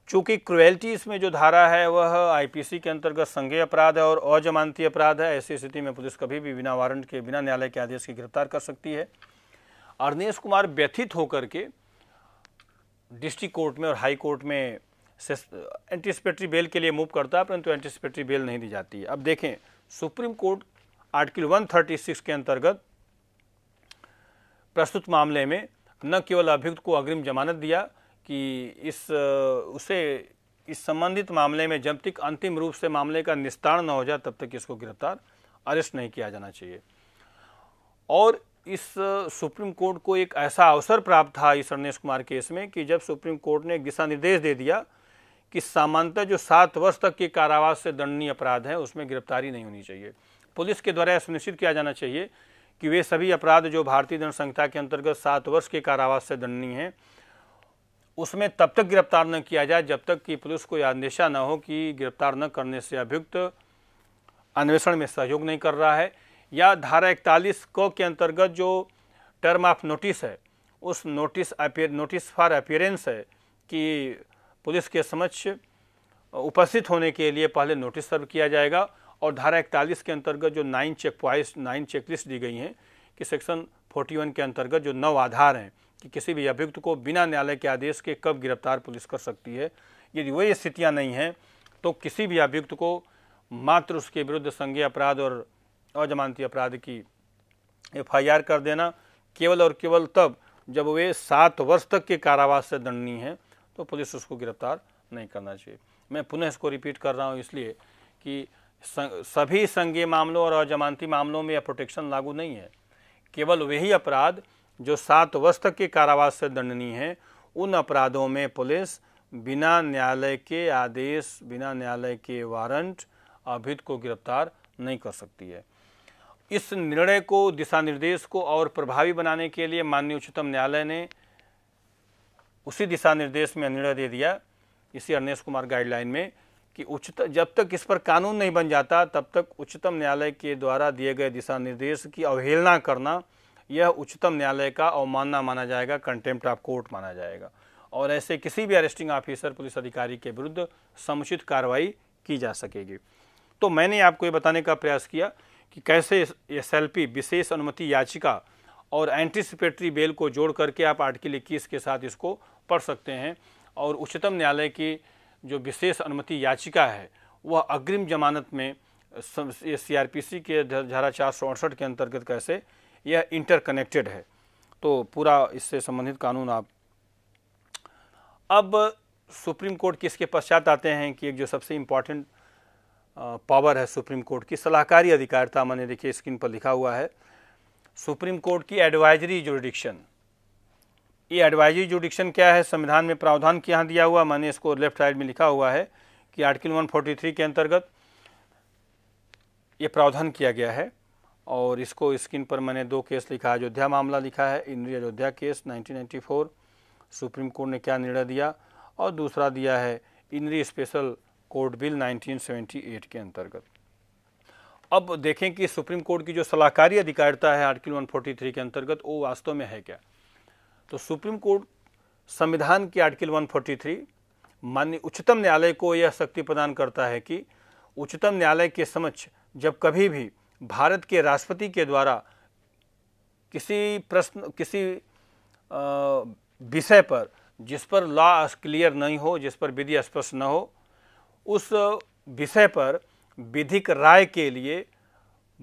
चूंकि क्रुएल्टी इसमें जो धारा है वह आईपीसी के अंतर्गत संघीय अपराध है और अजमानती अपराध है ऐसी स्थिति में पुलिस कभी भी बिना वारंट के बिना न्यायालय के आदेश के गिरफ्तार कर सकती है अर्नेश कुमार व्यथित होकर के डिस्ट्रिक्ट कोर्ट में और हाई कोर्ट में एंटीसिपेटरी बेल के लिए मूव करता है परंतु एंटीसिपेटरी बेल नहीं दी जाती अब देखें सुप्रीम कोर्ट आर्टिकल 136 के अंतर्गत प्रस्तुत मामले में न केवल अभियुक्त को अग्रिम जमानत दिया कि इस उसे इस संबंधित मामले में जब तक अंतिम रूप से मामले का निस्तारण न हो जाए तब तक इसको गिरफ्तार अरेस्ट नहीं किया जाना चाहिए और इस सुप्रीम कोर्ट को एक ऐसा अवसर प्राप्त था इस रणेश कुमार केस में कि जब सुप्रीम कोर्ट ने एक दिशा निर्देश दे दिया कि सामान्यतः जो सात वर्ष तक के कारावास से दंडनीय अपराध है उसमें गिरफ्तारी नहीं होनी चाहिए पुलिस के द्वारा यह सुनिश्चित किया जाना चाहिए कि वे सभी अपराध जो भारतीय दंड संहिता के अंतर्गत सात वर्ष के कारावास से दंडनीय हैं उसमें तब तक गिरफ्तार न किया जाए जब तक कि पुलिस को यह अंदेशा न हो कि गिरफ्तार न करने से अभियुक्त अन्वेषण में सहयोग नहीं कर रहा है या धारा इकतालीस क के अंतर्गत जो टर्म ऑफ नोटिस है उस notice appear notice for appearance है कि पुलिस के समक्ष उपस्थित होने के लिए पहले नोटिस सर्व किया जाएगा और धारा इकतालीस के अंतर्गत जो nine checkpoints nine checklist दी गई हैं कि सेक्शन 41 के अंतर्गत जो नौ आधार हैं कि किसी भी अभियुक्त को बिना न्यायालय के आदेश के कब गिरफ्तार पुलिस कर सकती है यदि वही स्थितियाँ नहीं हैं तो किसी भी अभियुक्त को मात्र उसके विरुद्ध संज्ञा अपराध और अजमानती अपराध की आर कर देना केवल और केवल तब जब वे सात वर्ष तक के कारावास से दंडनीय हैं तो पुलिस उसको गिरफ्तार नहीं करना चाहिए मैं पुनः इसको रिपीट कर रहा हूँ इसलिए कि सभी संघीय मामलों और अजमानती मामलों में यह प्रोटेक्शन लागू नहीं है केवल वही अपराध जो सात वर्ष तक के कारावास से दंडनीय हैं उन अपराधों में पुलिस बिना न्यायालय के आदेश बिना न्यायालय के वारंट अभियुक्त को गिरफ्तार नहीं कर सकती है इस निर्णय को दिशा निर्देश को और प्रभावी बनाने के लिए माननीय उच्चतम न्यायालय ने उसी दिशा निर्देश में निर्णय दे दिया इसी अर्नेश कुमार गाइडलाइन में कि उच्चतम जब तक इस पर कानून नहीं बन जाता तब तक उच्चतम न्यायालय के द्वारा दिए गए दिशा निर्देश की अवहेलना करना यह उच्चतम न्यायालय का अवमानना माना जाएगा कंटेम्प्ट ऑफ कोर्ट माना जाएगा और ऐसे किसी भी अरेस्टिंग ऑफिसर पुलिस अधिकारी के विरुद्ध समुचित कार्रवाई की जा सकेगी तो मैंने आपको ये बताने का प्रयास किया कि कैसे एस विशेष अनुमति याचिका और एंटिसिपेटरी बेल को जोड़ करके आप आर्टिकल इक्कीस के साथ इसको पढ़ सकते हैं और उच्चतम न्यायालय की जो विशेष अनुमति याचिका है वह अग्रिम जमानत में सीआरपीसी के धारा चार सौ अड़सठ के अंतर्गत कैसे यह इंटरकनेक्टेड है तो पूरा इससे संबंधित कानून आप अब सुप्रीम कोर्ट के इसके पश्चात आते हैं कि एक जो सबसे इम्पॉर्टेंट पावर है सुप्रीम कोर्ट की सलाहकारी अधिकारिता मैंने देखिए स्क्रीन पर लिखा हुआ है सुप्रीम कोर्ट की एडवाइजरी जोडिक्शन ये एडवाइजरी जुडिक्शन क्या है संविधान में प्रावधान यहाँ दिया हुआ मैंने इसको लेफ्ट साइड में लिखा हुआ है कि आर्टिकल 143 के अंतर्गत ये प्रावधान किया गया है और इसको स्क्रीन पर मैंने दो केस लिखा है अयोध्या मामला लिखा है इंद्री अयोध्या केस 1994 सुप्रीम कोर्ट ने क्या निर्णय दिया और दूसरा दिया है इंद्री स्पेशल कोर्ट बिल नाइनटीन के अंतर्गत अब देखें कि सुप्रीम कोर्ट की जो सलाहकारी अधिकारिता है आर्टिकल वन के अंतर्गत वो वास्तव में है क्या तो सुप्रीम कोर्ट संविधान की आर्टिकल 143 माननीय उच्चतम न्यायालय को यह शक्ति प्रदान करता है कि उच्चतम न्यायालय के समक्ष जब कभी भी भारत के राष्ट्रपति के द्वारा किसी प्रश्न किसी विषय पर जिस पर लॉ क्लियर नहीं हो जिस पर विधि स्पष्ट न हो उस विषय पर विधिक राय के लिए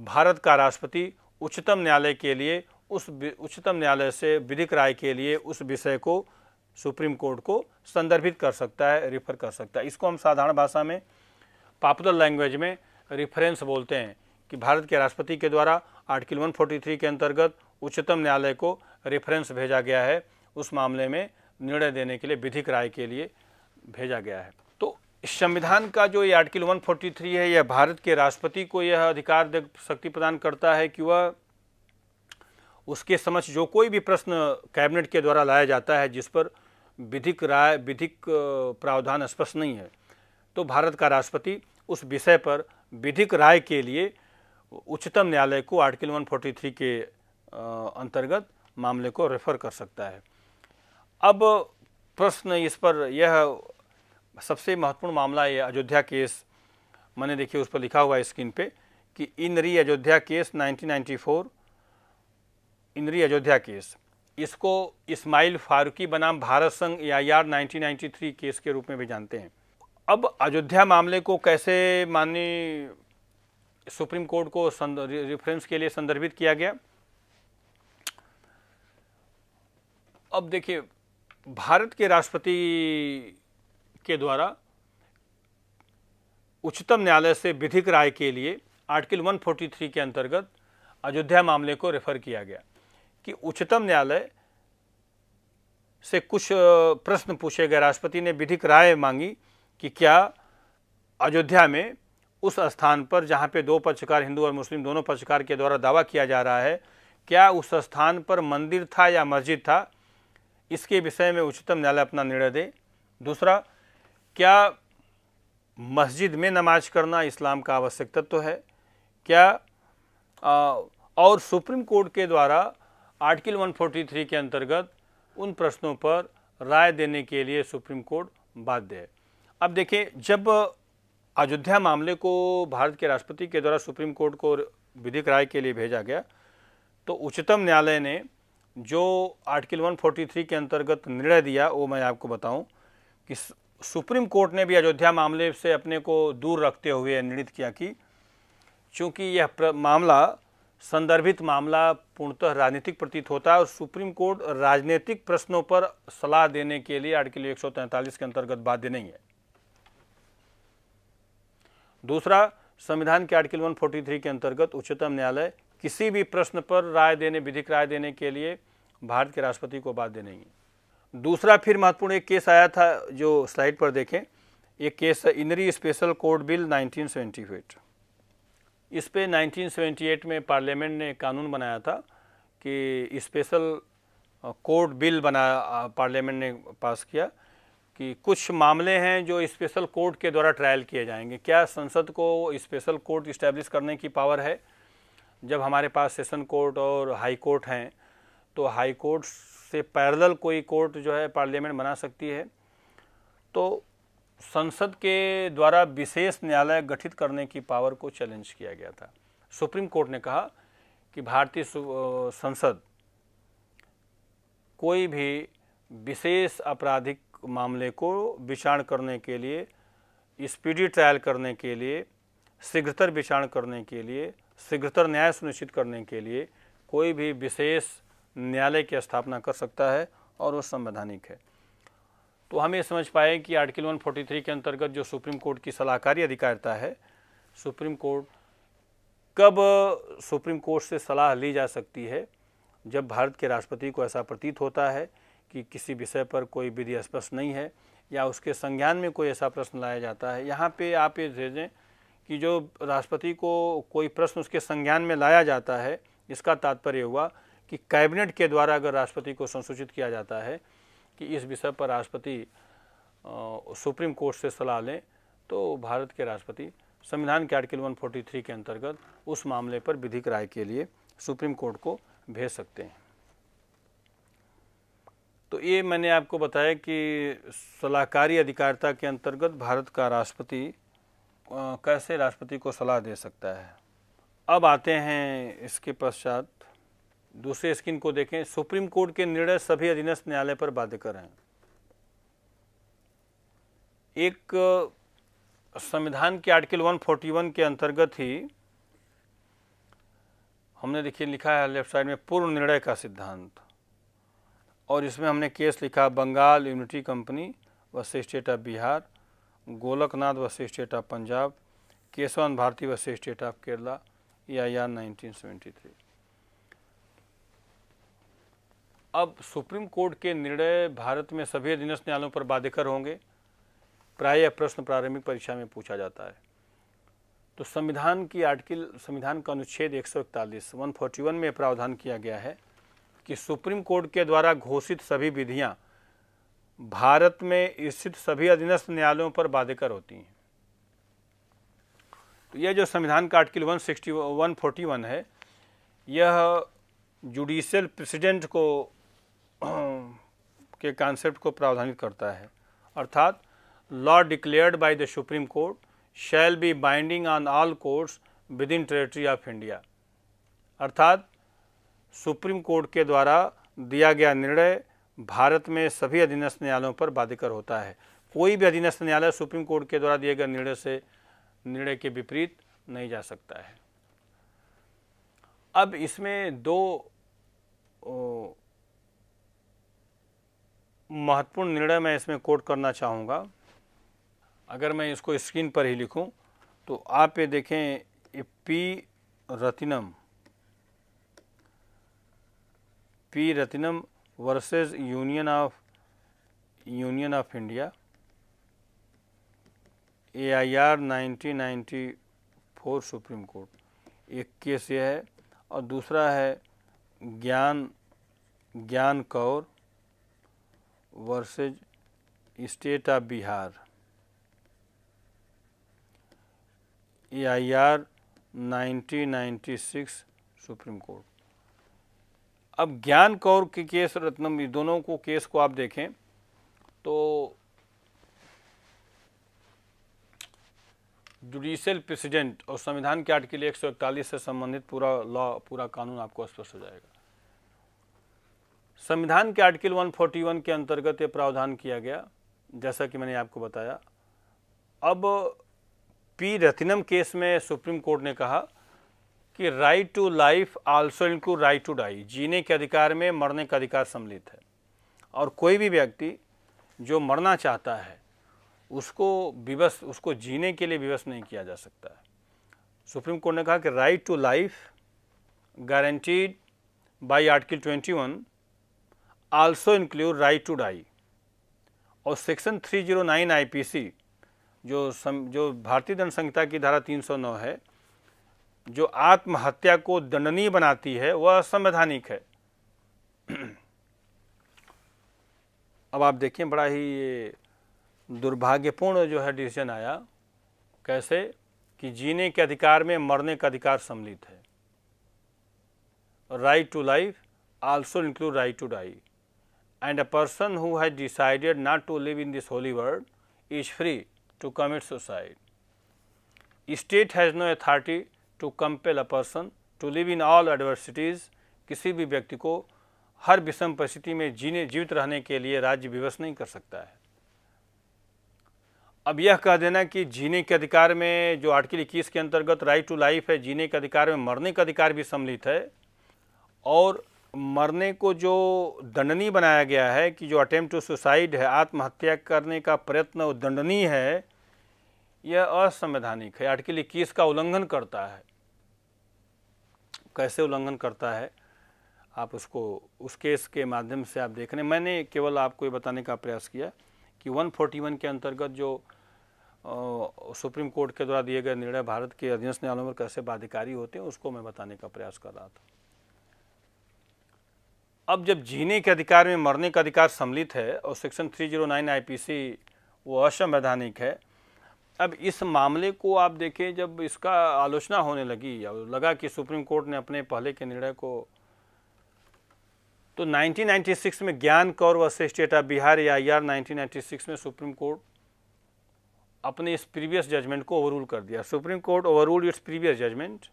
भारत का राष्ट्रपति उच्चतम न्यायालय के लिए उस उच्चतम न्यायालय से विधिक राय के लिए उस विषय को सुप्रीम कोर्ट को संदर्भित कर सकता है रिफ़र कर सकता है इसको हम साधारण भाषा में पॉपुलर लैंग्वेज में रिफरेंस बोलते हैं कि भारत के राष्ट्रपति के द्वारा आर्टिकल 143 के अंतर्गत उच्चतम न्यायालय को रेफरेंस भेजा गया है उस मामले में निर्णय देने के लिए विधिक राय के लिए भेजा गया है तो संविधान का जो ये आर्टिकल 143 है यह भारत के राष्ट्रपति को यह अधिकार शक्ति प्रदान करता है कि वह उसके समक्ष जो कोई भी प्रश्न कैबिनेट के द्वारा लाया जाता है जिस पर विधिक राय विधिक प्रावधान स्पष्ट नहीं है तो भारत का राष्ट्रपति उस विषय पर विधिक राय के लिए उच्चतम न्यायालय को आर्टिकल 143 के अंतर्गत मामले को रेफर कर सकता है अब प्रश्न इस पर यह सबसे महत्वपूर्ण मामला ये अयोध्या केस मैंने देखिए उस पर लिखा हुआ है स्क्रीन पे कि इन री अयोध्या केस 1994 इंद्री अयोध्या केस इसको इस्माइल फारूकी बनाम भारत संघ ए आई आर केस के रूप में भी जानते हैं अब अयोध्या मामले को कैसे माननीय सुप्रीम कोर्ट को रेफरेंस के लिए संदर्भित किया गया अब देखिए भारत के राष्ट्रपति के द्वारा उच्चतम न्यायालय से विधिक राय के लिए आर्टिकल 143 के अंतर्गत अयोध्या मामले को रेफर किया गया कि उच्चतम न्यायालय से कुछ प्रश्न पूछे गए राष्ट्रपति ने विधिक राय मांगी कि क्या अयोध्या में उस स्थान पर जहाँ पे दो पक्षकार हिंदू और मुस्लिम दोनों पक्षकार के द्वारा दावा किया जा रहा है क्या उस स्थान पर मंदिर था या मस्जिद था इसके विषय में उच्चतम न्यायालय अपना निर्णय दे दूसरा क्या मस्जिद में नमाज करना इस्लाम का आवश्यक तत्व तो है क्या आ, और सुप्रीम कोर्ट के द्वारा आर्टिकल 143 के अंतर्गत उन प्रश्नों पर राय देने के लिए सुप्रीम कोर्ट बाध्य है अब देखिए जब अयोध्या मामले को भारत के राष्ट्रपति के द्वारा सुप्रीम कोर्ट को विधिक राय के लिए भेजा गया तो उच्चतम न्यायालय ने जो आर्टिकल 143 के अंतर्गत निर्णय दिया वो मैं आपको बताऊं कि सुप्रीम कोर्ट ने भी अयोध्या मामले से अपने को दूर रखते हुए निर्णित किया कि चूँकि यह मामला संदर्भित मामला पूर्णतः राजनीतिक प्रतीत होता है और सुप्रीम कोर्ट राजनीतिक प्रश्नों पर सलाह देने के लिए आर्टिकल एक के अंतर्गत बाध्य नहीं है दूसरा संविधान के आर्टिकल 143 के अंतर्गत उच्चतम न्यायालय किसी भी प्रश्न पर राय देने विधिक राय देने के लिए भारत के राष्ट्रपति को बाध्य नहीं है दूसरा फिर महत्वपूर्ण एक केस आया था जो स्लाइड पर देखें एक case in re special court bill nineteen इस पर 1978 में पार्लियामेंट ने कानून बनाया था कि स्पेशल कोर्ट बिल बना पार्लियामेंट ने पास किया कि कुछ मामले हैं जो स्पेशल कोर्ट के द्वारा ट्रायल किए जाएंगे क्या संसद को स्पेशल कोर्ट इस्टेब्लिश करने की पावर है जब हमारे पास सेशन कोर्ट और हाई कोर्ट हैं तो हाई कोर्ट से पैरल कोई कोर्ट जो है पार्लियामेंट बना सकती है तो संसद के द्वारा विशेष न्यायालय गठित करने की पावर को चैलेंज किया गया था सुप्रीम कोर्ट ने कहा कि भारतीय संसद कोई भी विशेष आपराधिक मामले को विचारण करने के लिए स्पीडी ट्रायल करने के लिए शीघ्रतर विचारण करने के लिए शीघ्रतर न्याय सुनिश्चित करने के लिए कोई भी विशेष न्यायालय की स्थापना कर सकता है और वो संवैधानिक है तो हम ये समझ पाए कि आर्टिकल 143 के अंतर्गत जो सुप्रीम कोर्ट की सलाहकारी अधिकारिता है सुप्रीम कोर्ट कब सुप्रीम कोर्ट से सलाह ली जा सकती है जब भारत के राष्ट्रपति को ऐसा प्रतीत होता है कि किसी विषय पर कोई विधि स्पष्ट नहीं है या उसके संज्ञान में कोई ऐसा प्रश्न लाया जाता है यहाँ पे आप ये भेजें कि जो राष्ट्रपति को कोई प्रश्न उसके संज्ञान में लाया जाता है इसका तात्पर्य हुआ कि कैबिनेट के द्वारा अगर राष्ट्रपति को संसूचित किया जाता है कि इस विषय पर राष्ट्रपति सुप्रीम कोर्ट से सलाह लें तो भारत के राष्ट्रपति संविधान के आर्टिकल 143 के अंतर्गत उस मामले पर विधिक राय के लिए सुप्रीम कोर्ट को भेज सकते हैं तो ये मैंने आपको बताया कि सलाहकारी अधिकारिता के अंतर्गत भारत का राष्ट्रपति कैसे राष्ट्रपति को सलाह दे सकता है अब आते हैं इसके पश्चात दूसरे स्किन को देखें सुप्रीम कोर्ट के निर्णय सभी अधीनस्थ न्यायालय पर बाध्यकर हैं एक संविधान के आर्टिकल 141 के अंतर्गत ही हमने देखिए लिखा है लेफ्ट साइड में पूर्व निर्णय का सिद्धांत और इसमें हमने केस लिखा Bengal unity company versus state of Bihar Golaknath versus state of Punjab Keshavan Bharati versus state of Kerala या यार नाइनटीन अब सुप्रीम कोर्ट के निर्णय भारत में सभी अधीनस्थ न्यायालयों पर बाध्यकर होंगे प्राय प्रश्न प्रारंभिक परीक्षा में पूछा जाता है तो संविधान की आर्टिकल संविधान का अनुच्छेद 141 141 में प्रावधान किया गया है कि सुप्रीम कोर्ट के द्वारा घोषित सभी विधियां भारत में स्थित सभी अधीनस्थ न्यायालयों पर बाध्यकर होती हैं तो यह जो संविधान का आर्टिकल वन सिक्सटी है यह जुडिशियल प्रेसिडेंट को के कॉन्सेप्ट को प्रावधानित करता है अर्थात law declared by the supreme court shall be binding on all courts within territory of India अर्थात सुप्रीम कोर्ट के द्वारा दिया गया निर्णय भारत में सभी अधीनस्थ न्यायालयों पर बाधिकर होता है कोई भी अधीनस्थ न्यायालय सुप्रीम कोर्ट के द्वारा दिए गए निर्णय से निर्णय के विपरीत नहीं जा सकता है अब इसमें दो महत्वपूर्ण निर्णय मैं इसमें कोट करना चाहूँगा अगर मैं इसको स्क्रीन पर ही लिखूँ तो आप ये देखें P Rathinam P Rathinam versus union of union of India A I R nineteen ninety four supreme court एक केस ये है और दूसरा है Gian Gian Kaur versus state of Bihar A I R supreme court अब ज्ञान कौर के केस रत्नम दोनों को केस को आप देखें तो जुडिशियल प्रेसिडेंट और संविधान के आर्टिकल एक से संबंधित पूरा लॉ पूरा कानून आपको स्पष्ट हो जाएगा संविधान के आर्टिकल 141 के अंतर्गत ये प्रावधान किया गया जैसा कि मैंने आपको बताया अब पी रतिनम केस में सुप्रीम कोर्ट ने कहा कि right to life also include right to die जीने के अधिकार में मरने का अधिकार सम्मिलित है और कोई भी व्यक्ति जो मरना चाहता है उसको विवश उसको जीने के लिए विवश नहीं किया जा सकता है सुप्रीम कोर्ट ने कहा कि right to life guaranteed by article 21 also include right to die और सेक्शन 309 आईपीसी जो सम, जो भारतीय दंड संहिता की धारा 309 है जो आत्महत्या को दंडनीय बनाती है वह असंवैधानिक है अब आप देखिए बड़ा ही ये दुर्भाग्यपूर्ण जो है डिसीजन आया कैसे कि जीने के अधिकार में मरने का अधिकार सम्मिलित है right to life also include right to die and a person who has decided not to live in this holy world is free to commit suicide. State has no authority to compel a person to live in all adversities. किसी भी व्यक्ति को हर विषम परिस्थिति में जीने जीवित रहने के लिए राज्य विवश नहीं कर सकता है अब यह कह देना कि जीने के अधिकार में जो आर्टिकल इक्कीस के अंतर्गत राइट टू लाइफ है जीने के अधिकार में मरने का अधिकार भी सम्मिलित है और मरने को जो दंडनीय बनाया गया है कि जो अटेम्प्ट टू सुसाइड है आत्महत्या करने का प्रयत्न वो दंडनीय है यह असंवैधानिक है आर्टिकल इक्कीस का उल्लंघन करता है कैसे उल्लंघन करता है आप उसको उस केस के माध्यम से आप देख रहे हैं मैंने केवल आपको ये बताने का प्रयास किया कि 141 के अंतर्गत जो सुप्रीम कोर्ट के द्वारा दिए गए निर्णय भारत के अधीनस्थ न्यायालयों पर कैसे बाध्यकारी होते हैं उसको मैं बताने का प्रयास कर रहा था अब जब जीने के अधिकार में मरने का अधिकार सम्मिलित है और सेक्शन 309 आईपीसी वो असंवैधानिक है अब इस मामले को आप देखें जब इसका आलोचना होने लगी या लगा कि सुप्रीम कोर्ट ने अपने पहले के निर्णय को तो 1996 में ज्ञान कौर व स्टेट ऑफ बिहार या आई आर में सुप्रीम कोर्ट अपने इस प्रीवियस जजमेंट को ओवरूल कर दिया supreme court overruled its previous judgement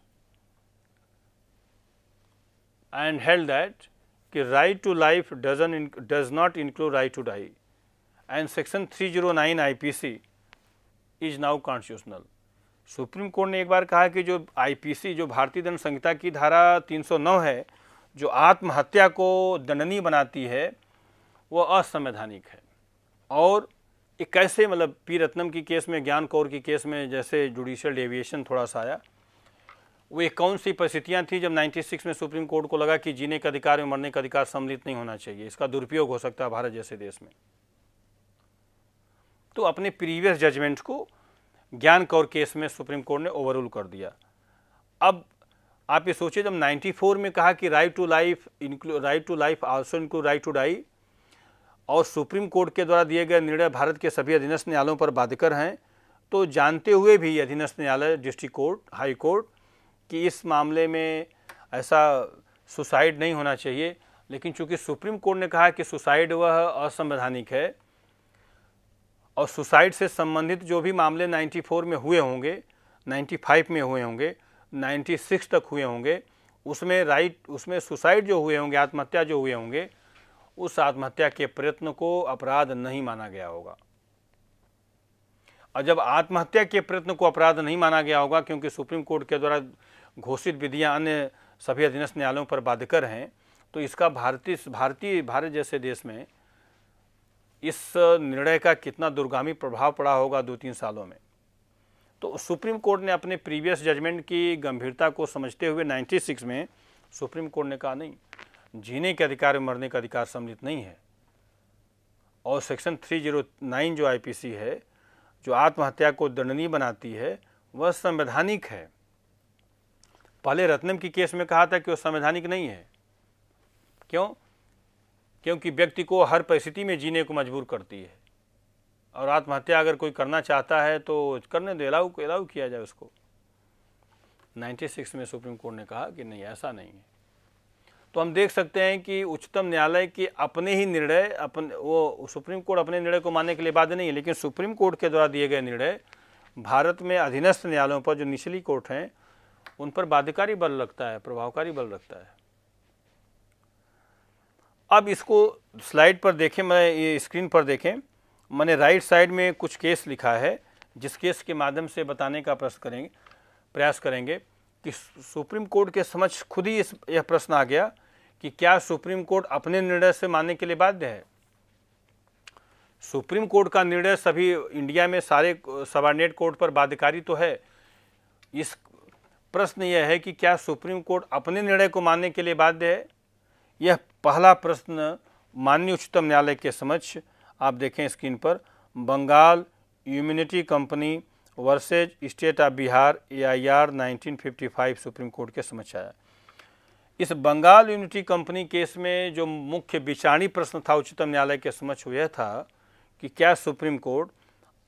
and held that कि right to life doesn't does not include right to die and section 309 C is now constitutional supreme court ने एक बार कहा कि जो आईपीसी जो भारतीय दंड संहिता की धारा 309 है जो आत्महत्या को दंडनीय बनाती है वह असंवैधानिक है और एक कैसे मतलब पी रत्नम की केस में ज्ञान कौर की केस में जैसे जुडिशियल डेविएशन थोड़ा सा आया वे कौन सी परिस्थितियां थी जब 96 में सुप्रीम कोर्ट को लगा कि जीने का अधिकार में मरने का अधिकार सम्मिलित नहीं होना चाहिए इसका दुरुपयोग हो सकता है भारत जैसे देश में तो अपने प्रीवियस जजमेंट को ज्ञान कौर केस में सुप्रीम कोर्ट ने ओवररूल कर दिया अब आप ये सोचिए जब 94 में कहा कि right to life include right to life also include right to die और सुप्रीम कोर्ट के द्वारा दिए गए निर्णय भारत के सभी अधीनस्थ न्यायालयों पर बाध्यकर हैं तो जानते हुए भी अधीनस्थ न्यायालय डिस्ट्रिक्ट कोर्ट हाई कोर्ट कि इस मामले में ऐसा सुसाइड नहीं होना चाहिए लेकिन चूंकि सुप्रीम कोर्ट ने कहा कि सुसाइड वह असंवैधानिक है और सुसाइड से संबंधित जो भी मामले 94 में हुए होंगे 95 में हुए होंगे 96 तक हुए होंगे उसमें राइट उसमें सुसाइड जो हुए होंगे आत्महत्या जो हुए होंगे उस आत्महत्या के प्रयत्न को अपराध नहीं माना गया होगा और जब आत्महत्या के प्रयत्न को अपराध नहीं माना गया होगा क्योंकि सुप्रीम कोर्ट के द्वारा घोषित विधियाँ अन्य सभी अधीनस्थ न्यायालयों पर बाधकर हैं तो इसका भारतीय भारतीय भारत जैसे देश में इस निर्णय का कितना दुर्गामी प्रभाव पड़ा होगा दो तीन सालों में तो सुप्रीम कोर्ट ने अपने प्रीवियस जजमेंट की गंभीरता को समझते हुए 96 में सुप्रीम कोर्ट ने कहा नहीं जीने के अधिकार में मरने का अधिकार सम्मिलित नहीं है और सेक्शन 309 जो आईपीसी है जो आत्महत्या को दंडनीय बनाती है वह संवैधानिक है पहले रत्नम की केस में कहा था कि वो संवैधानिक नहीं है क्यों क्योंकि व्यक्ति को हर परिस्थिति में जीने को मजबूर करती है और आत्महत्या अगर कोई करना चाहता है तो करने दो अलाउ अलाउ किया जाए उसको 96 में सुप्रीम कोर्ट ने कहा कि नहीं ऐसा नहीं है तो हम देख सकते हैं कि उच्चतम न्यायालय के अपने ही निर्णय अपन वो सुप्रीम कोर्ट अपने निर्णय को मानने के लिए बाध्य नहीं है लेकिन सुप्रीम कोर्ट के द्वारा दिए गए निर्णय भारत में अधीनस्थ न्यायालयों पर जो निचली कोर्ट हैं उन पर बाध्यकारी बल लगता है प्रभावकारी बल लगता है अब इसको स्लाइड पर देखें मैं ये स्क्रीन पर देखें मैंने राइट साइड में कुछ केस लिखा है जिस केस के माध्यम से बताने का प्रश्न करेंगे प्रयास करेंगे कि सुप्रीम कोर्ट के समक्ष खुद ही यह प्रश्न आ गया कि क्या सुप्रीम कोर्ट अपने निर्णय से मानने के लिए बाध्य है सुप्रीम कोर्ट का निर्णय सभी इंडिया में सारे सबॉर्डिनेट कोर्ट पर बाध्यकारी तो है इस प्रश्न यह है कि क्या सुप्रीम कोर्ट अपने निर्णय को मानने के लिए बाध्य है यह पहला प्रश्न माननीय उच्चतम न्यायालय के समक्ष आप देखें स्क्रीन पर Bengal unity company versus state of Bihar A I R nineteen fifty five supreme court के समक्ष आया इस बंगाल यूनिटी कंपनी केस में जो मुख्य विचारणी प्रश्न था उच्चतम न्यायालय के समक्ष यह था कि क्या सुप्रीम कोर्ट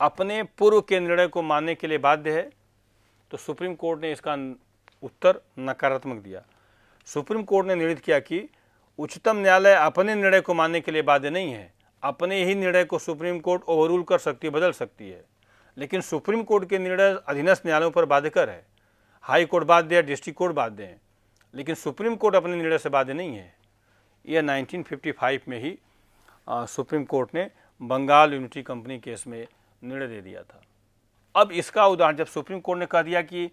अपने पूर्व के निर्णय को मानने के लिए बाध्य है तो सुप्रीम कोर्ट ने इसका उत्तर नकारात्मक दिया सुप्रीम कोर्ट ने निर्णित किया कि उच्चतम न्यायालय अपने निर्णय को मानने के लिए बाध्य नहीं है अपने ही निर्णय को सुप्रीम कोर्ट ओवरूल कर सकती है बदल सकती है लेकिन सुप्रीम कोर्ट के निर्णय अधीनस्थ न्यायालयों पर बाध्यकर है हाई कोर्ट बाध्य है डिस्ट्रिक्ट कोर्ट बाध्य हैं लेकिन सुप्रीम कोर्ट अपने निर्णय से बाध्य नहीं है यह नाइनटीन में ही आ, सुप्रीम कोर्ट ने बंगाल यूनिटी कंपनी केस में निर्णय दे दिया था अब इसका उदाहरण जब सुप्रीम कोर्ट ने कह दिया कि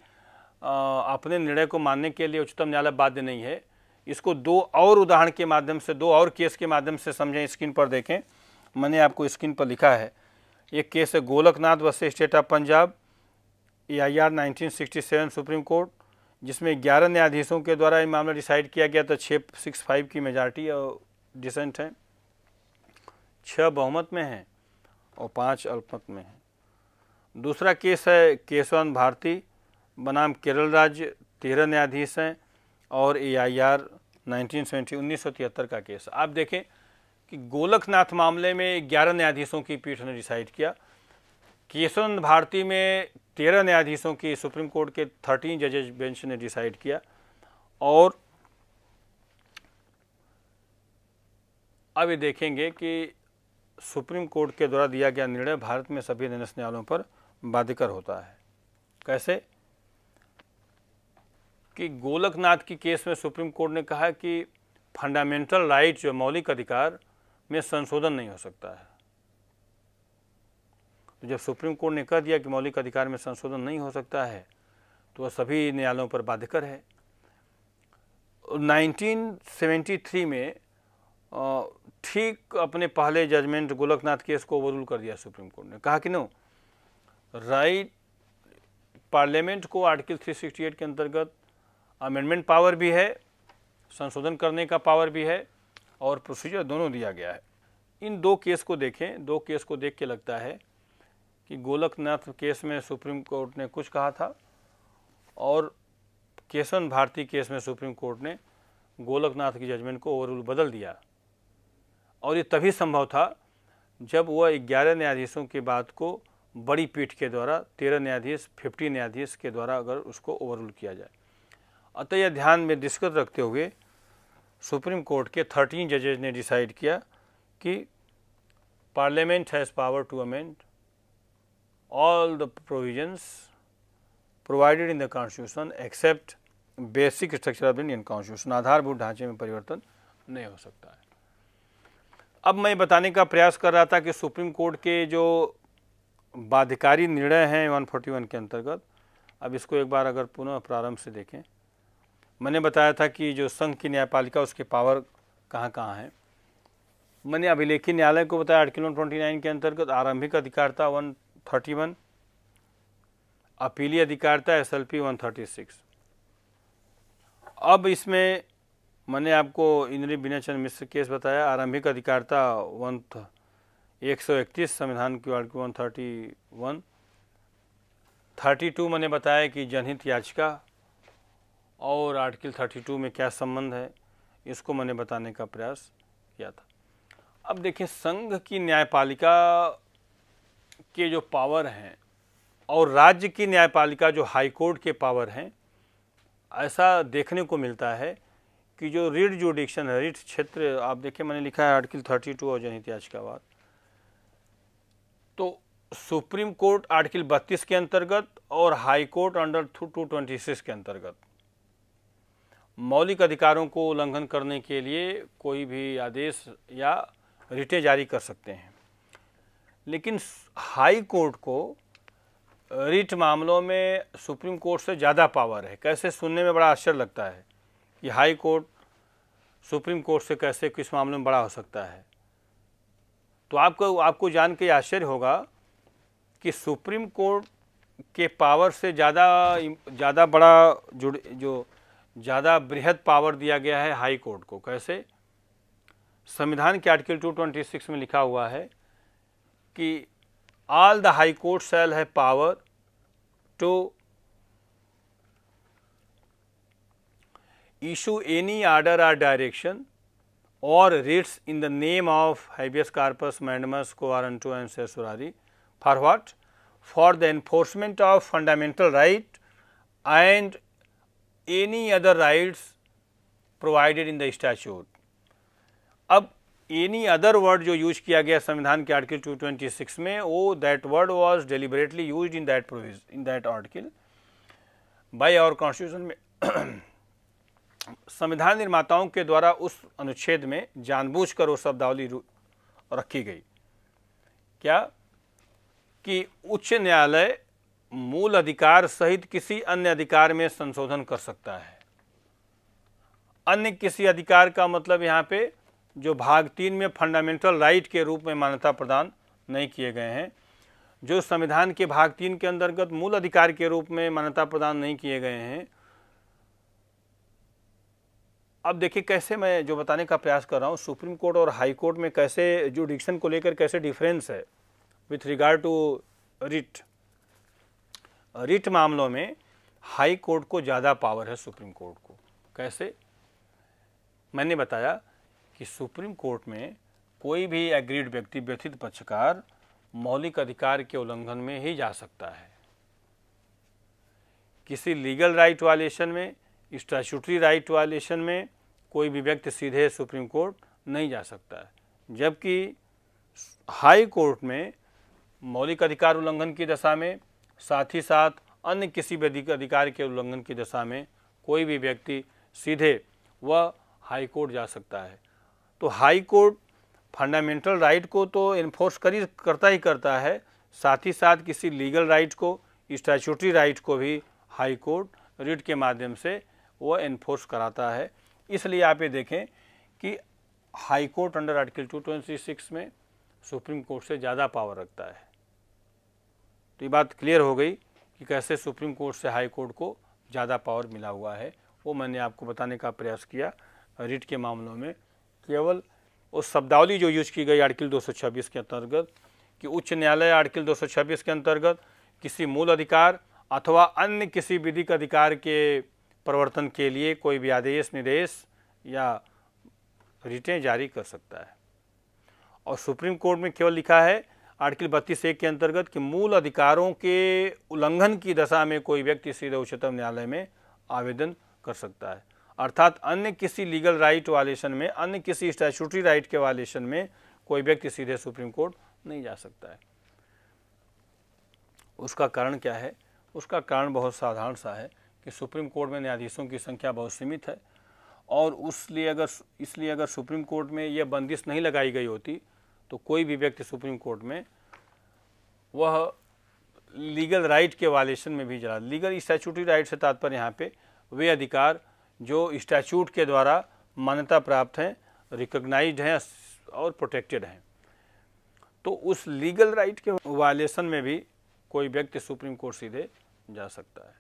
अपने निर्णय को मानने के लिए उच्चतम न्यायालय बाध्य नहीं है इसको दो और उदाहरण के माध्यम से दो और केस के माध्यम से समझें स्क्रीन पर देखें मैंने आपको स्क्रीन पर लिखा है एक केस है Golaknath versus state of Punjab A I R nineteen supreme court जिसमें ग्यारह न्यायाधीशों के द्वारा ये मामला डिसाइड किया गया था छः सिक्स फाइव की मेजॉरिटी और डिसेंट हैं छः बहुमत में हैं और पाँच अल्पमत में हैं दूसरा केस है केशवान भारती बनाम केरल राज्य तेरह न्यायाधीश हैं और A I R nineteen seventy उन्नीस सौ तिहत्तर का केस आप देखें कि गोलकनाथ मामले में ग्यारह न्यायाधीशों की पीठ ने डिसाइड किया केशवान भारती में तेरह न्यायाधीशों की सुप्रीम कोर्ट के थर्टीन जजेज बेंच ने डिसाइड किया और अब ये देखेंगे कि सुप्रीम कोर्ट के द्वारा दिया गया निर्णय भारत में सभी निरस न्यायालयों पर बाधिकर होता है कैसे कि गोलकनाथ की केस में सुप्रीम कोर्ट ने कहा कि फंडामेंटल राइट जो मौलिक अधिकार में संशोधन नहीं हो सकता है तो जब सुप्रीम कोर्ट ने कह दिया कि मौलिक अधिकार में संशोधन नहीं हो सकता है तो वह सभी न्यायालयों पर बाध्यकर है 1973 में ठीक अपने पहले जजमेंट गोलकनाथ केस को ओवरूल कर दिया सुप्रीम कोर्ट ने कहा कि नो राइट पार्लियामेंट को आर्टिकल 368 के अंतर्गत अमेंडमेंट पावर भी है संशोधन करने का पावर भी है और प्रोसीजर दोनों दिया गया है इन दो केस को देखें दो केस को देख के लगता है कि गोलकनाथ केस में सुप्रीम कोर्ट ने कुछ कहा था और केशन भारती केस में सुप्रीम कोर्ट ने गोलकनाथ की जजमेंट को ओवरऑल बदल दिया और ये तभी संभव था जब वह ग्यारह न्यायाधीशों की बात को बड़ी पीठ के द्वारा तेरह न्यायाधीश फिफ्टी न्यायाधीश के द्वारा अगर उसको ओवरूल किया जाए अतः यह ध्यान में दिस्कत रखते हुए सुप्रीम कोर्ट के थर्टीन जजेज ने डिसाइड किया कि parliament has power to amend all the provisions provided in the constitution except basic structure of the constitution आधारभूत ढांचे में परिवर्तन नहीं हो सकता है अब मैं बताने का प्रयास कर रहा था कि सुप्रीम कोर्ट के जो बाध्यकारी निर्णय हैं 141 के अंतर्गत अब इसको एक बार अगर पुनः प्रारंभ से देखें मैंने बताया था कि जो संघ की न्यायपालिका उसके पावर कहाँ कहाँ हैं मैंने अभिलेखी न्यायालय को बताया आर्टिकल नाइन के अंतर्गत आरंभिक अधिकारता वन अपीलीय अधिकारता S L P one thirty six अब इसमें मैंने आपको इंद्री विनय चंद्र मिश्र केस बताया आरंभिक अधिकारता वन एक सौ इकतीस संविधान की article one thirty one thirty two मैंने बताया कि जनहित याचिका और आर्टिकल थर्टी टू में क्या संबंध है इसको मैंने बताने का प्रयास किया था अब देखिए संघ की न्यायपालिका के जो पावर हैं और राज्य की न्यायपालिका जो हाईकोर्ट के पावर हैं ऐसा देखने को मिलता है कि जो रिट जुडिक्शन है रिट क्षेत्र आप देखिए मैंने लिखा है आर्टिकल थर्टी टू और जनहित याचिकावाद तो सुप्रीम कोर्ट आर्टिकल 32 के अंतर्गत और high court under two twenty six के अंतर्गत मौलिक अधिकारों को उल्लंघन करने के लिए कोई भी आदेश या रिटें जारी कर सकते हैं लेकिन हाई कोर्ट को रिट मामलों में सुप्रीम कोर्ट से ज़्यादा पावर है कैसे सुनने में बड़ा आश्चर्य लगता है कि हाई कोर्ट सुप्रीम कोर्ट से कैसे किस मामले में बड़ा हो सकता है तो आपको आपको जान के आश्चर्य होगा कि सुप्रीम कोर्ट के पावर से ज़्यादा ज़्यादा बड़ा जुड़ जो ज़्यादा बृहद पावर दिया गया है हाई कोर्ट को कैसे संविधान के आर्टिकल 226 में लिखा हुआ है कि all the high court shall have power to issue any order or direction और writs in the name of habeas corpus mandamus quo warranto and certiorari for what for the enforcement of fundamental right and any other rights provided in the statute अब any other word जो use किया गया संविधान के article 226 में वो that word was deliberately use in that provision in that article by our constitution में संविधान निर्माताओं के द्वारा उस अनुच्छेद में जानबूझकर वो शब्दावली रखी गई क्या कि उच्च न्यायालय मूल अधिकार सहित किसी अन्य अधिकार में संशोधन कर सकता है अन्य किसी अधिकार का मतलब यहाँ पे जो भाग तीन में फंडामेंटल राइट के रूप में मान्यता प्रदान नहीं किए गए हैं जो संविधान के भाग तीन के अंतर्गत मूल अधिकार के रूप में मान्यता प्रदान नहीं किए गए हैं अब देखिए कैसे मैं जो बताने का प्रयास कर रहा हूँ सुप्रीम कोर्ट और हाई कोर्ट में कैसे जो डिक्शन को लेकर कैसे डिफरेंस है with regard to writ writ मामलों में हाई कोर्ट को ज़्यादा पावर है सुप्रीम कोर्ट को कैसे मैंने बताया कि सुप्रीम कोर्ट में कोई भी एग्रीड व्यक्ति व्यथित पक्षकार मौलिक अधिकार के उल्लंघन में ही जा सकता है किसी लीगल राइट वायलेशन में स्टैचूटरी राइट वायलेशन में कोई भी व्यक्ति सीधे सुप्रीम कोर्ट नहीं जा सकता है जबकि हाई कोर्ट में मौलिक अधिकार उल्लंघन की दशा में साथ ही साथ अन्य किसी भी अधिकार के उल्लंघन की दशा में कोई भी व्यक्ति सीधे वह हाई कोर्ट जा सकता है तो हाई कोर्ट फंडामेंटल राइट को तो इन्फोर्स कर ही करता ही करता है साथ ही साथ किसी लीगल राइट को स्टैचूटरी राइट को भी हाई कोर्ट रिट के माध्यम से वो इन्फोर्स कराता है इसलिए आप ये देखें कि हाई कोर्ट अंडर आर्टिकल 226 में सुप्रीम कोर्ट से ज़्यादा पावर रखता है तो ये बात क्लियर हो गई कि कैसे सुप्रीम कोर्ट से हाई कोर्ट को ज़्यादा पावर मिला हुआ है वो मैंने आपको बताने का प्रयास किया रिट के मामलों में केवल उस शब्दावली जो यूज की गई आर्टिकल 226 के अंतर्गत कि उच्च न्यायालय आर्टिकल 226 के अंतर्गत किसी मूल अधिकार अथवा अन्य किसी विधिक अधिकार के प्रवर्तन के लिए कोई भी आदेश निर्देश या रिटें जारी कर सकता है और सुप्रीम कोर्ट में केवल लिखा है आर्टिकल बत्तीस एक के अंतर्गत कि मूल अधिकारों के उल्लंघन की दशा में कोई व्यक्ति सीधे उच्चतम न्यायालय में आवेदन कर सकता है अर्थात अन्य किसी लीगल राइट वायलेशन में अन्य किसी स्टैचूटरी राइट के वायलेशन में कोई व्यक्ति सीधे सुप्रीम कोर्ट नहीं जा सकता है उसका कारण क्या है उसका कारण बहुत साधारण सा है कि सुप्रीम कोर्ट में न्यायाधीशों की संख्या बहुत सीमित है और उसलिए अगर इसलिए अगर सुप्रीम कोर्ट में यह बंदिश नहीं लगाई गई होती तो कोई भी व्यक्ति सुप्रीम कोर्ट में वह लीगल राइट के वायलेशन में भी जला लीगल स्टैचूटी राइट से तात्पर्य यहाँ पे वे अधिकार जो स्टैचूट के द्वारा मान्यता प्राप्त हैं रिकग्नाइज हैं और प्रोटेक्टेड हैं तो उस लीगल राइट के वायलेशन में भी कोई व्यक्ति सुप्रीम कोर्ट सीधे जा सकता है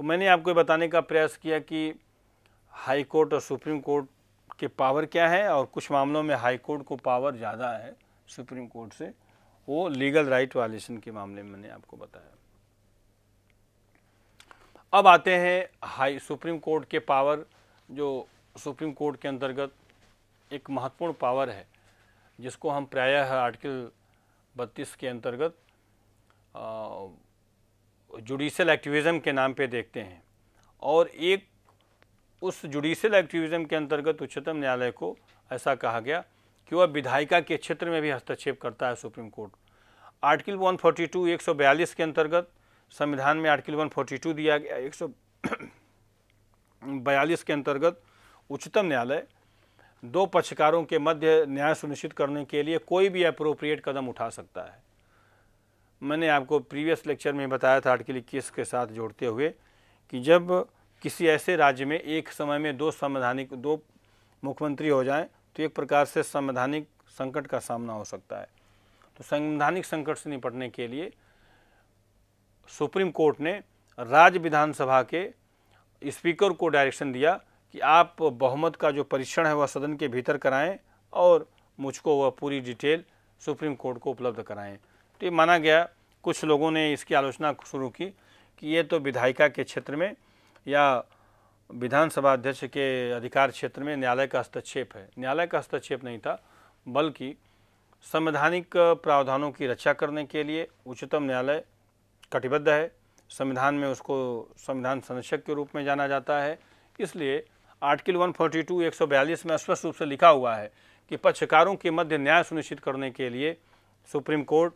तो मैंने आपको बताने का प्रयास किया कि हाई कोर्ट और सुप्रीम कोर्ट के पावर क्या है और कुछ मामलों में हाई कोर्ट को पावर ज़्यादा है सुप्रीम कोर्ट से वो लीगल राइट वायलेशन के मामले में मैंने आपको बताया अब आते हैं हाई सुप्रीम कोर्ट के पावर जो सुप्रीम कोर्ट के अंतर्गत एक महत्वपूर्ण पावर है जिसको हम प्रायः आर्टिकल बत्तीस के अंतर्गत जुडिशल एक्टिविज़म के नाम पे देखते हैं और एक उस जुडिशल एक्टिविज़म के अंतर्गत उच्चतम न्यायालय को ऐसा कहा गया कि वह विधायिका के क्षेत्र में भी हस्तक्षेप करता है सुप्रीम कोर्ट आर्टिकल 142 फोर्टी के अंतर्गत संविधान में आर्टिकल 142 दिया गया एक सौ बयालीस के अंतर्गत उच्चतम न्यायालय दो पक्षकारों के मध्य न्याय सुनिश्चित करने के लिए कोई भी अप्रोप्रिएट कदम उठा सकता है मैंने आपको प्रीवियस लेक्चर में बताया था आर्टिकल इक्कीस के साथ जोड़ते हुए कि जब किसी ऐसे राज्य में एक समय में दो संवैधानिक दो मुख्यमंत्री हो जाएं तो एक प्रकार से संवैधानिक संकट का सामना हो सकता है तो संवैधानिक संकट से निपटने के लिए सुप्रीम कोर्ट ने राज्य विधानसभा के स्पीकर को डायरेक्शन दिया कि आप बहुमत का जो परीक्षण है वह सदन के भीतर कराएं और मुझको वह पूरी डिटेल सुप्रीम कोर्ट को उपलब्ध कराएं तो ये माना गया कुछ लोगों ने इसकी आलोचना शुरू की कि ये तो विधायिका के क्षेत्र में या विधानसभा अध्यक्ष के अधिकार क्षेत्र में न्यायालय का हस्तक्षेप है न्यायालय का हस्तक्षेप नहीं था बल्कि संवैधानिक प्रावधानों की रक्षा करने के लिए उच्चतम न्यायालय कटिबद्ध है संविधान में उसको संविधान संरक्षक के रूप में जाना जाता है इसलिए आर्टिकल 142 142 में स्पष्ट रूप से लिखा हुआ है कि पक्षकारों के मध्य न्याय सुनिश्चित करने के लिए सुप्रीम कोर्ट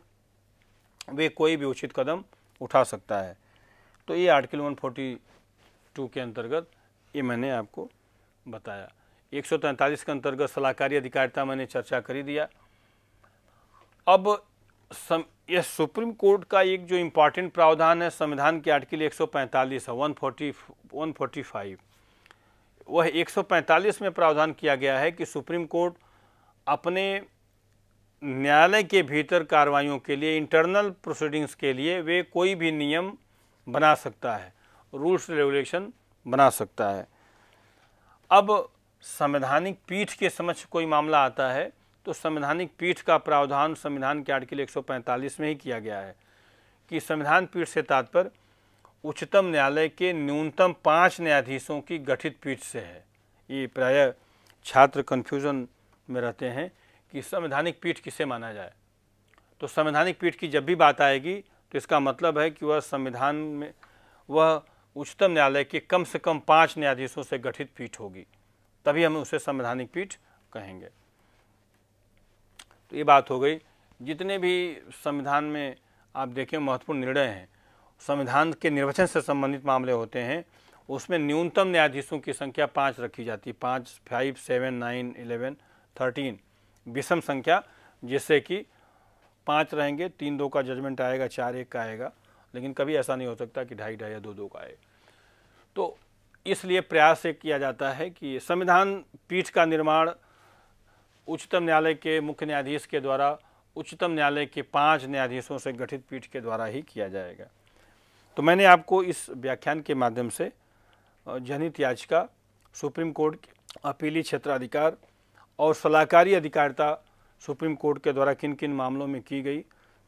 वे कोई भी उचित कदम उठा सकता है तो ये आर्टिकल 142 के अंतर्गत ये मैंने आपको बताया 143 के अंतर्गत सलाहकारी अधिकारिता मैंने चर्चा कर ही दिया अब सम यह सुप्रीम कोर्ट का एक जो इम्पॉर्टेंट प्रावधान है संविधान के आर्टिकल 145 है 140 145 वह 145 में प्रावधान किया गया है कि सुप्रीम कोर्ट अपने न्यायालय के भीतर कार्रवाइयों के लिए इंटरनल प्रोसीडिंग्स के लिए वे कोई भी नियम बना सकता है रूल्स रेगुलेशन बना सकता है अब संवैधानिक पीठ के समक्ष कोई मामला आता है तो संवैधानिक पीठ का प्रावधान संविधान के आर्टिकल 145 में ही किया गया है कि संविधान पीठ से तात्पर्य उच्चतम न्यायालय के न्यूनतम पाँच न्यायाधीशों की गठित पीठ से है ये प्राय छात्र कन्फ्यूज़न में रहते हैं कि संवैधानिक पीठ किसे माना जाए तो संवैधानिक पीठ की जब भी बात आएगी तो इसका मतलब है कि वह संविधान में वह उच्चतम न्यायालय के कम से कम पाँच न्यायाधीशों से गठित पीठ होगी तभी हम उसे संवैधानिक पीठ कहेंगे तो ये बात हो गई जितने भी संविधान में आप देखें महत्वपूर्ण निर्णय हैं संविधान के निर्वचन से संबंधित मामले होते हैं उसमें न्यूनतम न्यायाधीशों की संख्या पाँच रखी जाती है पाँच five seven nine eleven thirteen विषम संख्या जिससे कि पाँच रहेंगे तीन दो का जजमेंट आएगा चार एक का आएगा लेकिन कभी ऐसा नहीं हो सकता कि ढाई ढाई या दो दो का आए तो इसलिए प्रयास एक किया जाता है कि संविधान पीठ का निर्माण उच्चतम न्यायालय के मुख्य न्यायाधीश के द्वारा उच्चतम न्यायालय के पांच न्यायाधीशों से गठित पीठ के द्वारा ही किया जाएगा तो मैंने आपको इस व्याख्यान के माध्यम से जनहित याचिका सुप्रीम कोर्ट अपीली क्षेत्राधिकार और सलाहकारी अधिकारिता सुप्रीम कोर्ट के द्वारा किन किन मामलों में की गई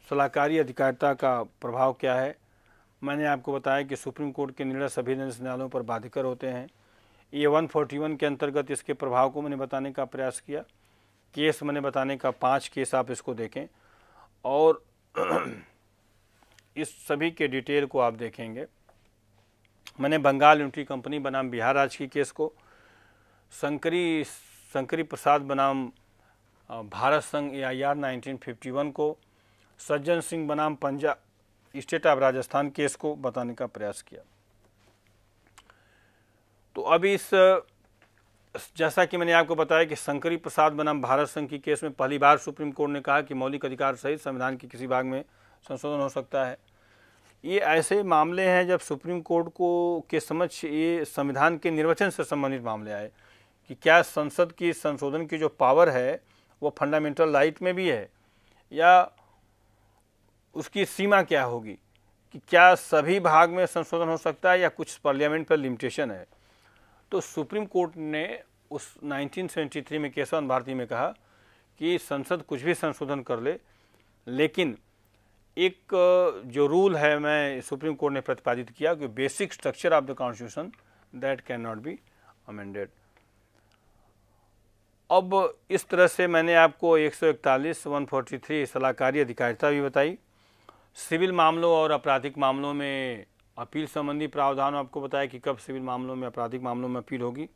सलाहकारी अधिकारिता का प्रभाव क्या है मैंने आपको बताया कि सुप्रीम कोर्ट के निर्णय सभी न्यायालयों पर बाधिकर होते हैं ये 141 के अंतर्गत इसके प्रभाव को मैंने बताने का प्रयास किया केस मैंने बताने का पांच केस आप इसको देखें और इस सभी के डिटेल को आप देखेंगे मैंने बंगाल यूनिटी कंपनी बनाम बिहार राज्य की केस को संकरी शंकरी प्रसाद बनाम भारत संघ ए आई आर नाइनटीन को सज्जन सिंह बनाम Punjab state of Rajasthan case को बताने का प्रयास किया तो अभी इस जैसा कि मैंने आपको बताया कि शंकरी प्रसाद बनाम भारत संघ की केस में पहली बार सुप्रीम कोर्ट ने कहा कि मौलिक अधिकार सहित संविधान के किसी भाग में संशोधन हो सकता है ये ऐसे मामले हैं जब सुप्रीम कोर्ट को के समक्ष ये संविधान के निर्वचन से संबंधित मामले आए कि क्या संसद की संशोधन की जो पावर है वो फंडामेंटल राइट में भी है या उसकी सीमा क्या होगी कि क्या सभी भाग में संशोधन हो सकता है या कुछ पार्लियामेंट पर लिमिटेशन है तो सुप्रीम कोर्ट ने उस 1973 में केशवन भारती में कहा कि संसद कुछ भी संशोधन कर ले लेकिन एक जो रूल है मैं सुप्रीम कोर्ट ने प्रतिपादित किया कि basic structure of the constitution that can not be amended अब इस तरह से मैंने आपको 141, 143 सलाहकारी अधिकारिता भी बताई सिविल मामलों और आपराधिक मामलों में अपील संबंधी प्रावधान आपको बताया कि कब सिविल मामलों में आपराधिक मामलों में अपील होगी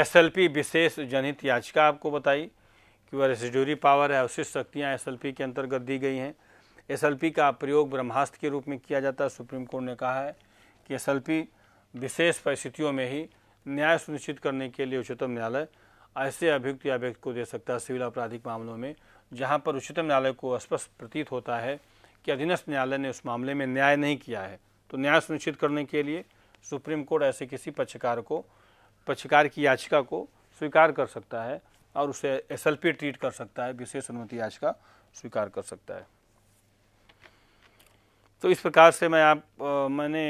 एसएलपी विशेष जनहित याचिका आपको बताई कि वह रेसिडोरी पावर है उसी शक्तियाँ एसएलपी के अंतर्गत दी गई हैं एसएलपी का प्रयोग ब्रह्मास्त्र के रूप में किया जाता है सुप्रीम कोर्ट ने कहा है कि एस विशेष परिस्थितियों में ही न्याय सुनिश्चित करने के लिए उच्चतम न्यायालय ऐसे अभियुक्त या व्यक्ति को दे सकता है सिविल आपराधिक मामलों में जहां पर उच्चतम न्यायालय को स्पष्ट प्रतीत होता है कि अधीनस्थ न्यायालय ने उस मामले में न्याय नहीं किया है तो न्याय सुनिश्चित करने के लिए सुप्रीम कोर्ट ऐसे किसी पक्षकार को पक्षकार की याचिका को स्वीकार कर सकता है और उसे एस ट्रीट कर सकता है विशेष अनुमति याचिका स्वीकार कर सकता है तो इस प्रकार से मैं आप आ, मैंने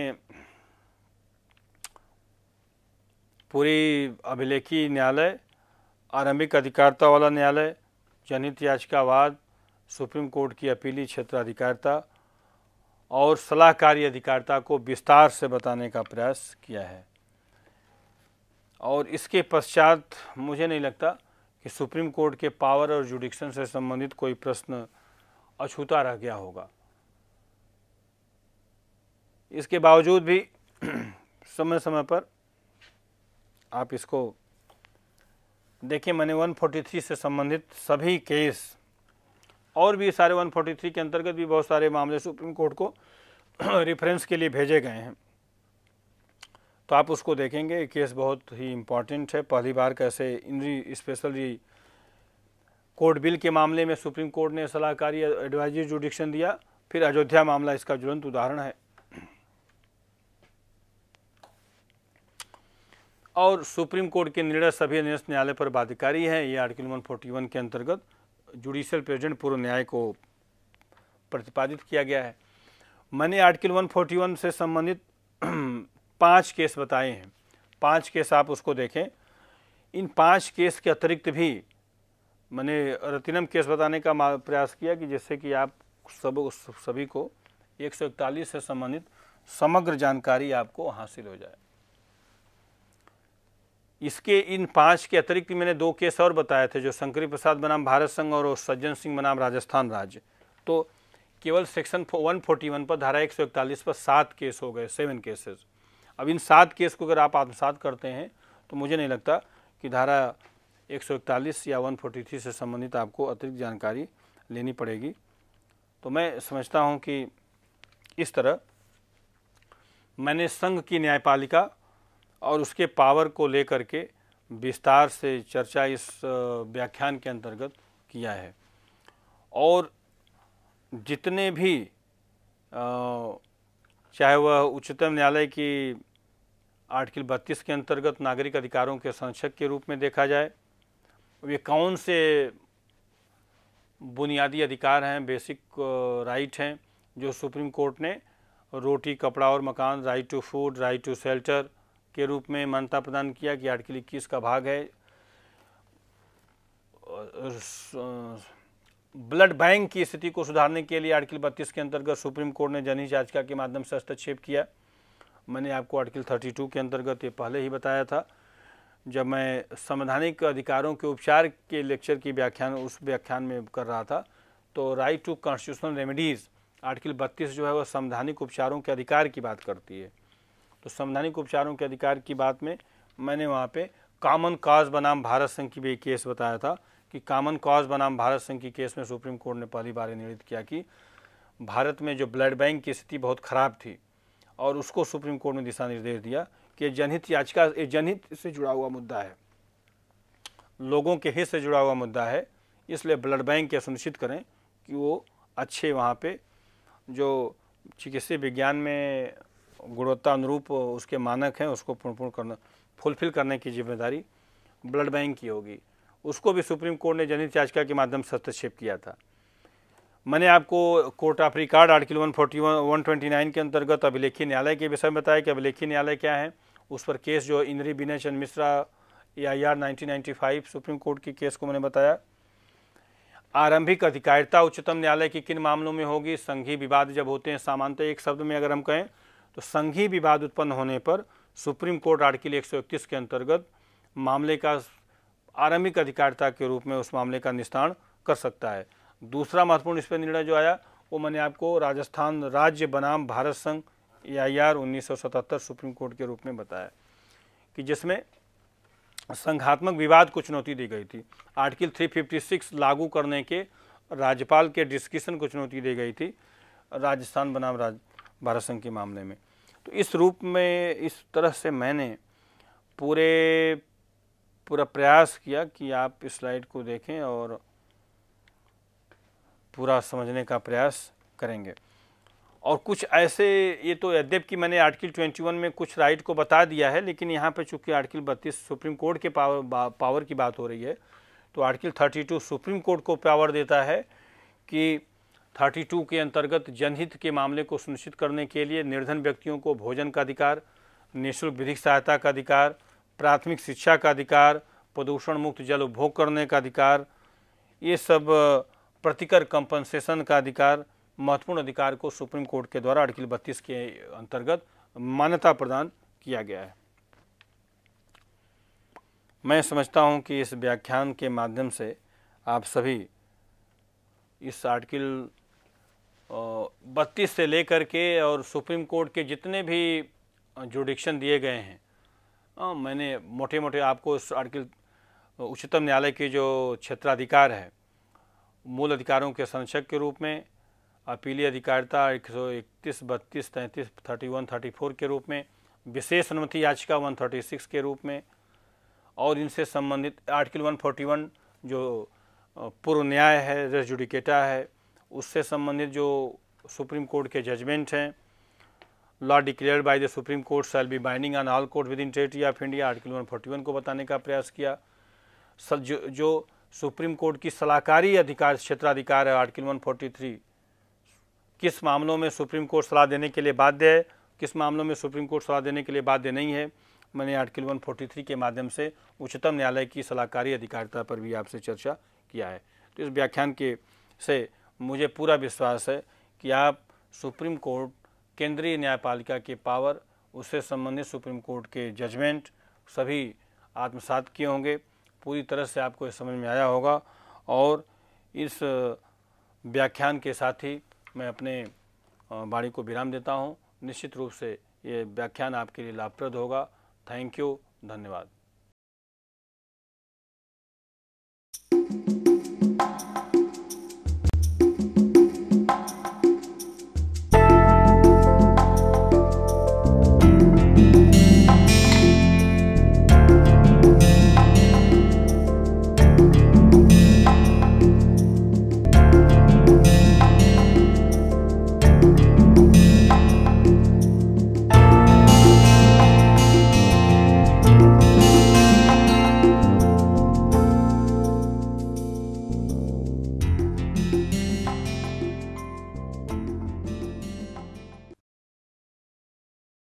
पूरी अभिलेखी न्यायालय आरंभिक अधिकारता वाला न्यायालय जनहित याचिकावाद सुप्रीम कोर्ट की अपीली क्षेत्र अधिकारिता और सलाहकारी अधिकारिता को विस्तार से बताने का प्रयास किया है और इसके पश्चात मुझे नहीं लगता कि सुप्रीम कोर्ट के पावर और जुडिक्शन से संबंधित कोई प्रश्न अछूता रह गया होगा इसके बावजूद भी समय समय पर आप इसको देखिए मैंने 143 से संबंधित सभी केस और भी सारे 143 के अंतर्गत भी बहुत सारे मामले सुप्रीम कोर्ट को रेफरेंस के लिए भेजे गए हैं तो आप उसको देखेंगे ये केस बहुत ही इम्पॉर्टेंट है पहली बार कैसे इंद्री स्पेशली कोर्ट बिल के मामले में सुप्रीम कोर्ट ने सलाहकारी एडवाइजरी जुडिक्शन दिया फिर अयोध्या मामला इसका जुड़ंत उदाहरण है और सुप्रीम कोर्ट के निर्णय सभी न्यास न्यायालय पर बाध्यकारी हैं ये आर्टिकल वन फोर्टी वन के अंतर्गत जुडिशियल प्रेजेंट पूर्व न्याय को प्रतिपादित किया गया है मैंने आर्टिकल वन फोर्टी वन से संबंधित पाँच केस बताए हैं पाँच केस आप उसको देखें इन पाँच केस के अतिरिक्त भी मैंने रतिनम केस बताने का प्रयास किया कि जिससे कि आप सब सभी को एक से संबंधित समग्र जानकारी आपको हासिल हो जाए इसके इन पांच के अतिरिक्त मैंने दो केस और बताए थे जो शंकरी प्रसाद बनाम भारत संघ और सज्जन सिंह बनाम राजस्थान राज्य तो केवल सेक्शन वन फोर्टी वन पर धारा एक सौ इकतालीस पर सात केस हो गए सेवन केसेस अब इन सात केस को अगर आप आत्मसात करते हैं तो मुझे नहीं लगता कि धारा इकतालीस या थ्री से संबंधित आपको अतिरिक्त जानकारी लेनी पड़ेगी तो मैं समझता हूँ कि इस तरह मैंने संघ की न्यायपालिका और उसके पावर को लेकर के विस्तार से चर्चा इस व्याख्यान के अंतर्गत किया है और जितने भी चाहे वह उच्चतम न्यायालय की आर्टिकल बत्तीस के अंतर्गत नागरिक अधिकारों के संरक्षक के रूप में देखा जाए वे कौन से बुनियादी अधिकार हैं बेसिक राइट हैं जो सुप्रीम कोर्ट ने रोटी कपड़ा और मकान right to food right to shelter के रूप में मान्यता प्रदान किया कि आर्टिकल इक्कीस का भाग है ब्लड बैंक की स्थिति को सुधारने के लिए आर्टिकल बत्तीस के अंतर्गत सुप्रीम कोर्ट ने जनहित याचिका के माध्यम से हस्तक्षेप किया मैंने आपको आर्टिकल टू के अंतर्गत ये पहले ही बताया था जब मैं संवैधानिक अधिकारों के उपचार के लेक्चर की व्याख्यान उस व्याख्यान में कर रहा था तो right to constitutional remedies article बत्तीस जो है वह संवैधानिक उपचारों के अधिकार की बात करती है तो संवैधानिक उपचारों के अधिकार की बात में मैंने वहाँ पे कॉमन कॉज बनाम भारत संघ की भी एक केस बताया था कि कॉमन कॉज बनाम भारत संघ की केस में सुप्रीम कोर्ट ने पहली बार निर्णित किया कि भारत में जो ब्लड बैंक की स्थिति बहुत ख़राब थी और उसको सुप्रीम कोर्ट ने दिशा निर्देश दिया कि जनहित याचिका ये जनहित से जुड़ा हुआ मुद्दा है लोगों के हित से जुड़ा हुआ मुद्दा है इसलिए ब्लड बैंक ये सुनिश्चित करें कि वो अच्छे वहाँ पे जो चिकित्सा विज्ञान में गुणवत्ता अनुरूप उसके मानक हैं उसको पूर्ण पूर्ण करना फुलफिल करने की जिम्मेदारी ब्लड बैंक की होगी उसको भी सुप्रीम कोर्ट ने जनहित याचिका के माध्यम से हस्तक्षेप किया था मैंने आपको court of record article one forty one twenty nine के अंतर्गत अभिलेखी न्यायालय के विषय में बताया कि अभिलेखी न्यायालय क्या है उस पर केस जो इंद्री विनय चंद मिश्रा या e यार नाइनटीन सुप्रीम कोर्ट की केस को मैंने बताया आरंभिक अधिकारिता उच्चतम न्यायालय की किन मामलों में होगी संघीय विवाद जब होते हैं सामान्यतः एक शब्द में अगर हम कहें तो संघीय विवाद उत्पन्न होने पर सुप्रीम कोर्ट आर्टिकल एक के अंतर्गत मामले का आरंभिक अधिकारिता के रूप में उस मामले का निस्तारण कर सकता है दूसरा महत्वपूर्ण इस पर निर्णय जो आया वो मैंने आपको राजस्थान राज्य बनाम भारत संघ ए आई आर उन्नीस सुप्रीम कोर्ट के रूप में बताया कि जिसमें संघात्मक विवाद को चुनौती दी गई थी आर्टिकल 356 लागू करने के राज्यपाल के डिस्कशन को चुनौती दी गई थी राजस्थान बनाम राज्य भारत संघ के मामले में तो इस रूप में इस तरह से मैंने पूरे पूरा प्रयास किया कि आप इस स्लाइड को देखें और पूरा समझने का प्रयास करेंगे और कुछ ऐसे ये तो यद्यप कि मैंने आर्टिकल 21 में कुछ राइट को बता दिया है लेकिन यहाँ पर चूंकि आर्टिकल 32 सुप्रीम कोर्ट के पावर पावर की बात हो रही है तो आर्टिकल 32 सुप्रीम कोर्ट को पावर देता है कि 32 के अंतर्गत जनहित के मामले को सुनिश्चित करने के लिए निर्धन व्यक्तियों को भोजन का अधिकार निःशुल्क विधिक सहायता का अधिकार प्राथमिक शिक्षा का अधिकार प्रदूषण मुक्त जल उपभोग करने का अधिकार ये सब प्रतिकर कंपनसेशन का अधिकार महत्वपूर्ण अधिकार को सुप्रीम कोर्ट के द्वारा आर्टिकल बत्तीस के अंतर्गत मान्यता प्रदान किया गया है मैं समझता हूं कि इस व्याख्यान के माध्यम से आप सभी इस आर्टिकल बत्तीस से लेकर के और सुप्रीम कोर्ट के जितने भी जुडिक्शन दिए गए हैं आ, मैंने मोटे मोटे आपको उस आर्टिकल उच्चतम न्यायालय के जो क्षेत्राधिकार है मूल अधिकारों के संरक्षक के रूप में अपीली अधिकारिता एक सौ इकतीस बत्तीस तैंतीस थर्टी वन थर्टी फोर के रूप में विशेष अनुमति याचिका वन थर्टी सिक्स के रूप में और इनसे संबंधित आर्टिकल वन फोर्टी वन जो पूर्व न्याय है रेजुडिकेटा है उससे संबंधित जो सुप्रीम कोर्ट के जजमेंट हैं law declared by the supreme court shall be binding on all court within territory of India article one forty one को बताने का प्रयास किया जो, जो सुप्रीम कोर्ट की सलाहकारी अधिकार क्षेत्राधिकार है आर्टिकल वन फोर्टी थ्री किस मामलों में सुप्रीम कोर्ट सलाह देने के लिए बाध्य है किस मामलों में सुप्रीम कोर्ट सलाह देने के लिए बाध्य नहीं है मैंने आर्टिकल वन फोर्टी थ्री के माध्यम से उच्चतम न्यायालय की सलाहकारी अधिकारिता पर भी आपसे चर्चा किया है तो इस व्याख्यान के से मुझे पूरा विश्वास है कि आप सुप्रीम कोर्ट केंद्रीय न्यायपालिका के पावर उससे संबंधित सुप्रीम कोर्ट के जजमेंट सभी आत्मसात किए होंगे पूरी तरह से आपको इस समझ में आया होगा और इस व्याख्यान के साथ ही मैं अपने बाड़ी को विराम देता हूँ निश्चित रूप से ये व्याख्यान आपके लिए लाभप्रद होगा थैंक यू धन्यवाद